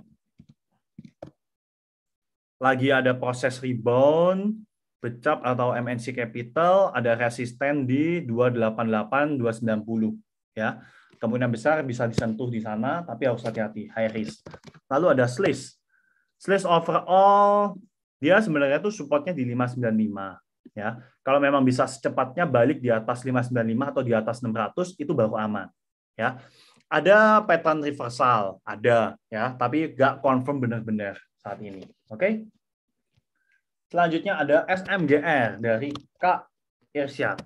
lagi ada proses rebound Becap atau MNC Capital ada resisten di 288 290 ya. Kemungkinan besar bisa disentuh di sana tapi harus hati-hati high risk. Lalu ada Slice. Slice overall dia sebenarnya itu supportnya di 595 ya. Kalau memang bisa secepatnya balik di atas 595 atau di atas 600 itu baru aman ya. Ada pattern reversal, ada ya, tapi gak confirm benar-benar saat ini. Oke? Okay? Selanjutnya ada SMGR dari Kak Irsyad.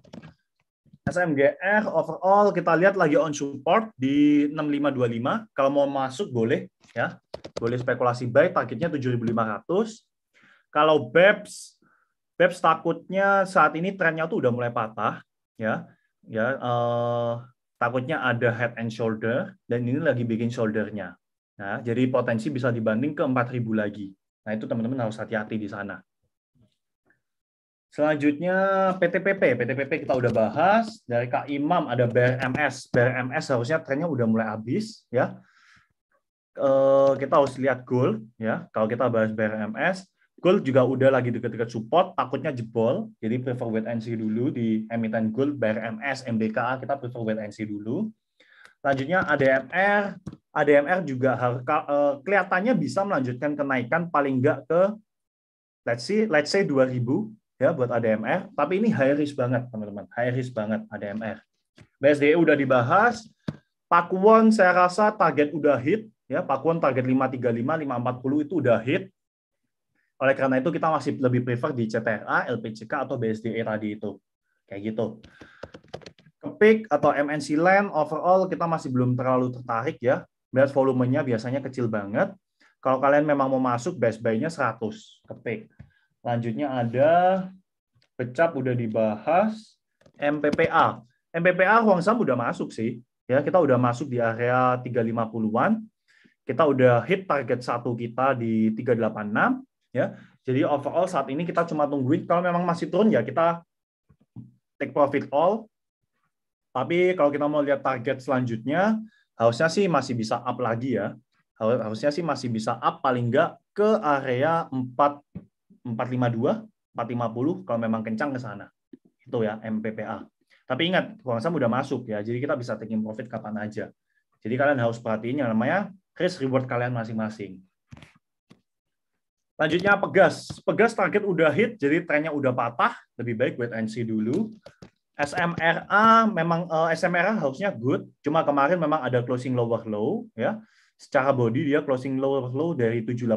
SMGR overall kita lihat lagi on support di 6525. Kalau mau masuk boleh ya. Boleh spekulasi buy targetnya 7500. Kalau BEPS BEPS takutnya saat ini trennya tuh udah mulai patah ya. Ya eh, takutnya ada head and shoulder dan ini lagi bikin shouldernya. Nah, jadi potensi bisa dibanding ke 4000 lagi. Nah, itu teman-teman harus hati-hati di sana. Selanjutnya PTPP, PTPP kita udah bahas dari Kak Imam ada BRMS, BRMS harusnya trennya udah mulai habis ya. Eh, kita harus lihat goal ya. Kalau kita bahas BRMS, goal juga udah lagi dekat-dekat support, takutnya jebol. Jadi prefer wait and see dulu di emiten gold, BRMS, MDKA kita prefer wait and see dulu. Selanjutnya ADMR, ADMR juga eh, kelihatannya bisa melanjutkan kenaikan paling enggak ke let's see let's say 2000 ya buat ADMR, tapi ini high risk banget teman-teman, high risk banget ADMR. BSDE udah dibahas, Pakuan saya rasa target udah hit, ya Pakuan target 535, 540 itu udah hit. Oleh karena itu kita masih lebih prefer di CTRA, LPCK atau BSDE tadi itu. Kayak gitu. Kepik atau MNC Land overall kita masih belum terlalu tertarik ya. Melihat volumenya biasanya kecil banget. Kalau kalian memang mau masuk, best buy-nya 100 kepik. Lanjutnya ada pecap udah dibahas, MPPA. MPPA Huang Sam udah masuk sih. Ya, kita udah masuk di area 350-an. Kita udah hit target satu kita di 386 ya. Jadi overall saat ini kita cuma tungguin kalau memang masih turun ya kita take profit all. Tapi kalau kita mau lihat target selanjutnya harusnya sih masih bisa up lagi ya. Harusnya sih masih bisa up paling nggak ke area 4 452, 450 kalau memang kencang ke sana. Itu ya MPPA. Tapi ingat, uang saham udah masuk ya, jadi kita bisa taking profit kapan aja. Jadi kalian harus perhatiin yang namanya risk reward kalian masing-masing. Lanjutnya Pegas. Pegas target udah hit, jadi trennya udah patah. Lebih baik wait and see dulu. SMRA memang uh, eh, SMRA harusnya good, cuma kemarin memang ada closing lower low ya. Secara body dia closing lower low dari 780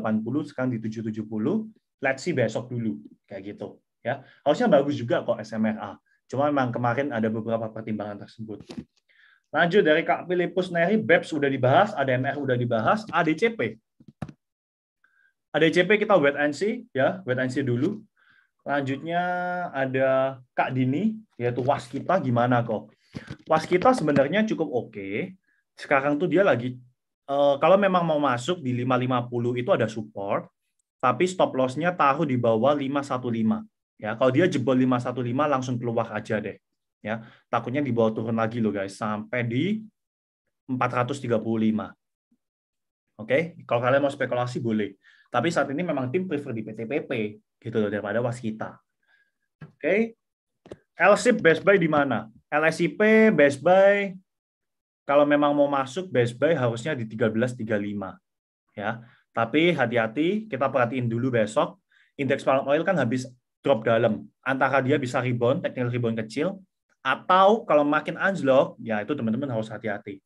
sekarang di 770 let's see besok dulu kayak gitu ya harusnya bagus juga kok SMRA cuma memang kemarin ada beberapa pertimbangan tersebut lanjut dari Kak Filipus Neri BEPS sudah dibahas ADMR sudah dibahas ADCP ADCP kita wait and see ya wait and see dulu Lanjutnya ada Kak Dini, yaitu was kita gimana kok? Was kita sebenarnya cukup oke. Okay. Sekarang tuh dia lagi, eh, kalau memang mau masuk di 550 itu ada support, tapi stop loss-nya tahu di bawah 515. Ya, kalau dia jebol 515 langsung keluar aja deh. Ya, takutnya di bawah turun lagi loh guys sampai di 435. Oke, okay? kalau kalian mau spekulasi boleh. Tapi saat ini memang tim prefer di PTPP gitu loh daripada waskita. Oke. Okay? LSIP best buy di mana? LSIP best buy kalau memang mau masuk best buy harusnya di 1335. Ya. Tapi hati-hati, kita perhatiin dulu besok. Indeks palm oil kan habis drop dalam. Antara dia bisa rebound, technical rebound kecil, atau kalau makin anjlok, ya itu teman-teman harus hati-hati.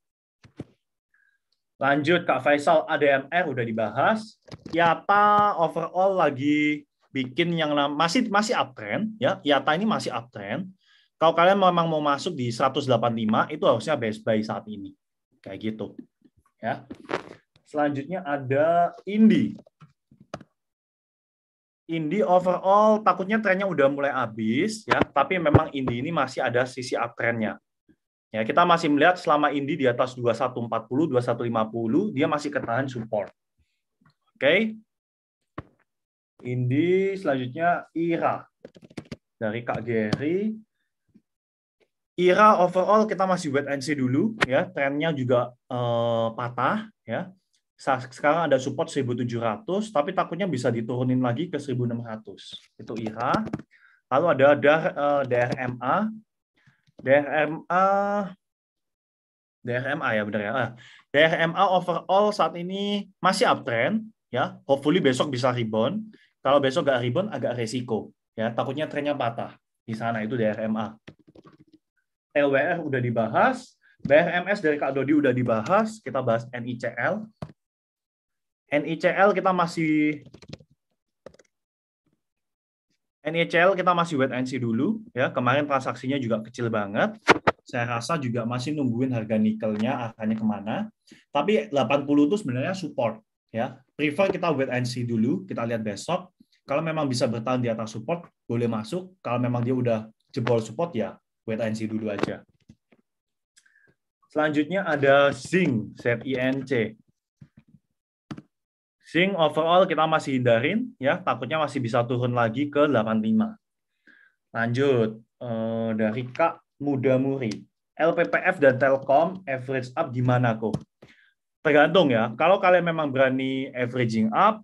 Lanjut, Kak Faisal, ADMR udah dibahas. Yata overall lagi bikin yang masih masih uptrend ya. Yata ini masih uptrend. Kalau kalian memang mau masuk di 185 itu harusnya best buy saat ini. Kayak gitu. Ya. Selanjutnya ada Indi. Indi overall takutnya trennya udah mulai habis ya, tapi memang Indi ini masih ada sisi uptrendnya. Ya, kita masih melihat selama Indi di atas 2140, 2150, dia masih ketahan support. Oke. Indi selanjutnya Ira dari Kak Gary. Ira overall kita masih wait and see dulu ya, trennya juga eh, patah ya sekarang ada support 1700 tapi takutnya bisa diturunin lagi ke 1600 itu IHA lalu ada ada eh, DRMA DRMA DRMA ya benar ya eh, DRMA overall saat ini masih uptrend ya hopefully besok bisa rebound kalau besok gak rebound agak resiko ya takutnya trennya patah di sana itu DRMA LWR udah dibahas BRMS dari Kak Dodi udah dibahas, kita bahas NICL. NICL kita masih NICL kita masih wait and see dulu ya. Kemarin transaksinya juga kecil banget. Saya rasa juga masih nungguin harga nikelnya arahnya kemana. Tapi 80 itu sebenarnya support ya. Prefer kita wait and see dulu, kita lihat besok. Kalau memang bisa bertahan di atas support, boleh masuk. Kalau memang dia udah jebol support ya, wait and see dulu aja. Selanjutnya ada Zinc, z i Sing overall kita masih hindarin ya, takutnya masih bisa turun lagi ke 85. Lanjut eh, dari Kak Muda Muri. LPPF dan Telkom average up gimana kok? Tergantung ya. Kalau kalian memang berani averaging up,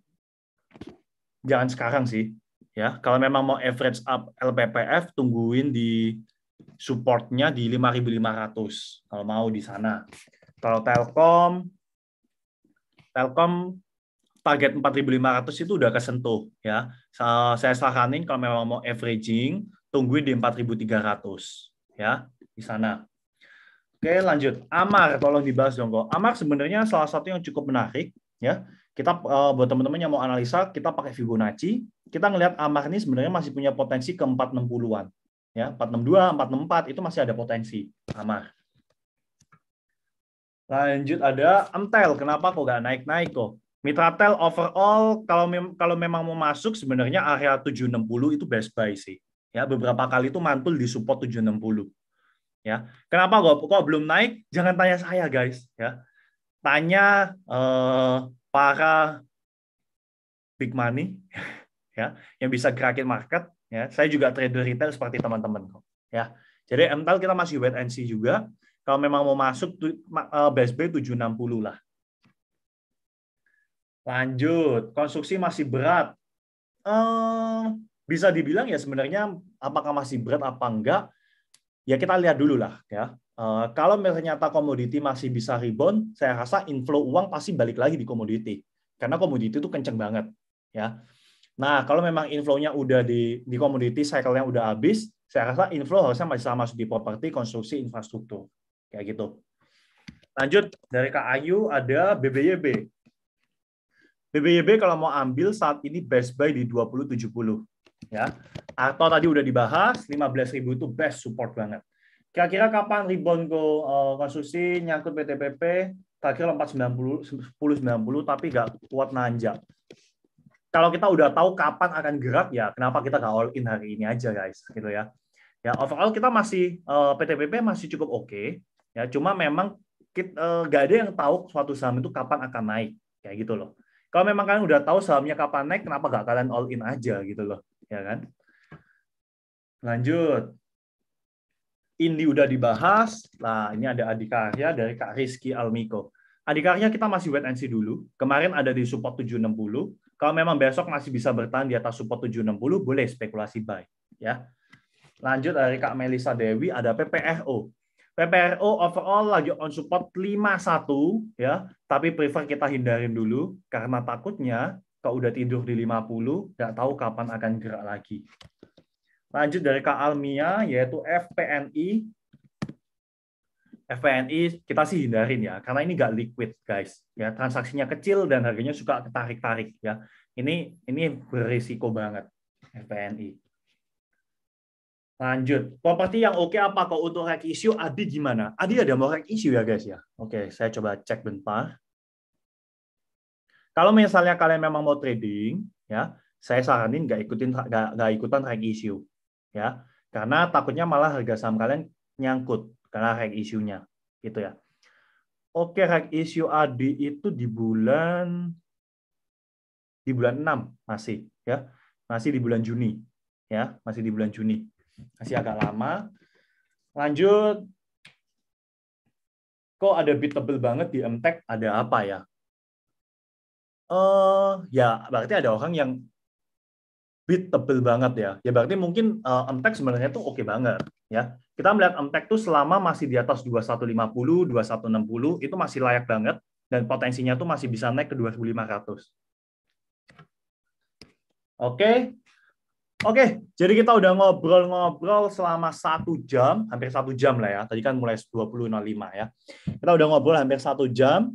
jangan sekarang sih. Ya, kalau memang mau average up LPPF, tungguin di supportnya di 5.500 kalau mau di sana. Kalau Telkom, Telkom target 4.500 itu udah kesentuh ya. Saya saranin kalau memang mau averaging, tungguin di 4.300 ya di sana. Oke, lanjut. Amar tolong dibahas dong, kok. Amar sebenarnya salah satu yang cukup menarik ya. Kita eh, buat teman-teman yang mau analisa, kita pakai Fibonacci, kita ngelihat Amar ini sebenarnya masih punya potensi ke 460-an ya. 462, 464 itu masih ada potensi Amar. Lanjut ada Amtel, kenapa kok nggak naik-naik kok? Mitratel overall kalau mem kalau memang mau masuk sebenarnya area 760 itu best buy sih. Ya, beberapa kali itu mantul di support 760. Ya. Kenapa kok kok belum naik? Jangan tanya saya, guys, ya. Tanya eh, para big money ya, yang bisa gerakin market ya. Saya juga trader retail seperti teman-teman kok, ya. Jadi MTL kita masih wait and see juga. Kalau memang mau masuk eh, best buy 760 lah Lanjut, konstruksi masih berat. bisa dibilang ya sebenarnya apakah masih berat apa enggak? Ya kita lihat dulu lah ya. Ehm, kalau ternyata komoditi masih bisa rebound, saya rasa inflow uang pasti balik lagi di komoditi. Karena komoditi itu kenceng banget ya. Nah, kalau memang inflow-nya udah di di komoditi cycle-nya udah habis, saya rasa inflow harusnya masih sama masuk di properti, konstruksi, infrastruktur. Kayak gitu. Lanjut dari Kak Ayu ada BBYB. BBYB kalau mau ambil saat ini best buy di 2070 ya. Atau tadi udah dibahas 15.000 itu best support banget. Kira-kira kapan rebound ke uh, nyangkut PTPP? Terakhir lompat 90 10 90 tapi nggak kuat nanjak. Kalau kita udah tahu kapan akan gerak ya, kenapa kita nggak all in hari ini aja guys, gitu ya. Ya overall kita masih uh, eh, PTPP masih cukup oke. Okay, ya cuma memang kita, eh, gak ada yang tahu suatu saham itu kapan akan naik, kayak gitu loh. Kalau memang kalian udah tahu sahamnya kapan naik, kenapa gak kalian all in aja gitu loh, ya kan? Lanjut. Ini udah dibahas. Nah, ini ada Adikarya dari Kak Rizky Almiko. Adikarya kita masih wait and see dulu. Kemarin ada di support 760. Kalau memang besok masih bisa bertahan di atas support 760, boleh spekulasi buy. Ya. Lanjut dari Kak Melisa Dewi, ada PPRO. PPRO overall lagi on support 51 ya, tapi prefer kita hindarin dulu karena takutnya kalau udah tidur di 50 nggak tahu kapan akan gerak lagi. Lanjut dari Kak Almia yaitu FPNI. FPNI kita sih hindarin ya karena ini nggak liquid guys ya transaksinya kecil dan harganya suka ketarik-tarik ya ini ini berisiko banget FPNI Lanjut. Properti yang oke okay apa kok untuk rek issue Adi gimana? Adi ada mau rek issue ya guys ya. Oke, saya coba cek bentar. Kalau misalnya kalian memang mau trading, ya, saya saranin nggak ikutin nggak ikutan rek issue, ya, karena takutnya malah harga saham kalian nyangkut karena rek isunya, gitu ya. Oke, rek issue Adi itu di bulan di bulan 6 masih, ya, masih di bulan Juni, ya, masih di bulan Juni masih agak lama. Lanjut, kok ada bit tebel banget di emtek, ada apa ya? Uh, ya berarti ada orang yang bit tebel banget ya. Ya berarti mungkin uh, eh, emtek sebenarnya tuh oke okay banget ya. Kita melihat emtek tuh selama masih di atas 2150, 2160 itu masih layak banget dan potensinya tuh masih bisa naik ke 2500. Oke, Oke, jadi kita udah ngobrol-ngobrol selama satu jam, hampir satu jam lah ya. Tadi kan mulai 20.05 ya. Kita udah ngobrol hampir satu jam.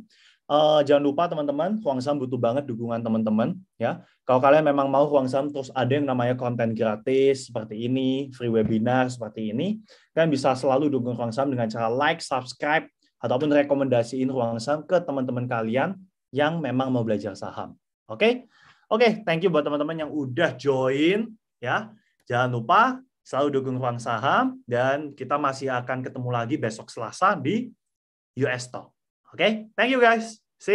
Uh, jangan lupa teman-teman, Ruang Sam butuh banget dukungan teman-teman ya. Kalau kalian memang mau Ruang Sam terus ada yang namanya konten gratis seperti ini, free webinar seperti ini, kalian bisa selalu dukung Ruang Sam dengan cara like, subscribe, ataupun rekomendasiin Ruang Sam ke teman-teman kalian yang memang mau belajar saham. Oke? Okay? Oke, okay, thank you buat teman-teman yang udah join Ya, jangan lupa selalu dukung ruang saham dan kita masih akan ketemu lagi besok Selasa di US Talk. Oke, okay? thank you guys.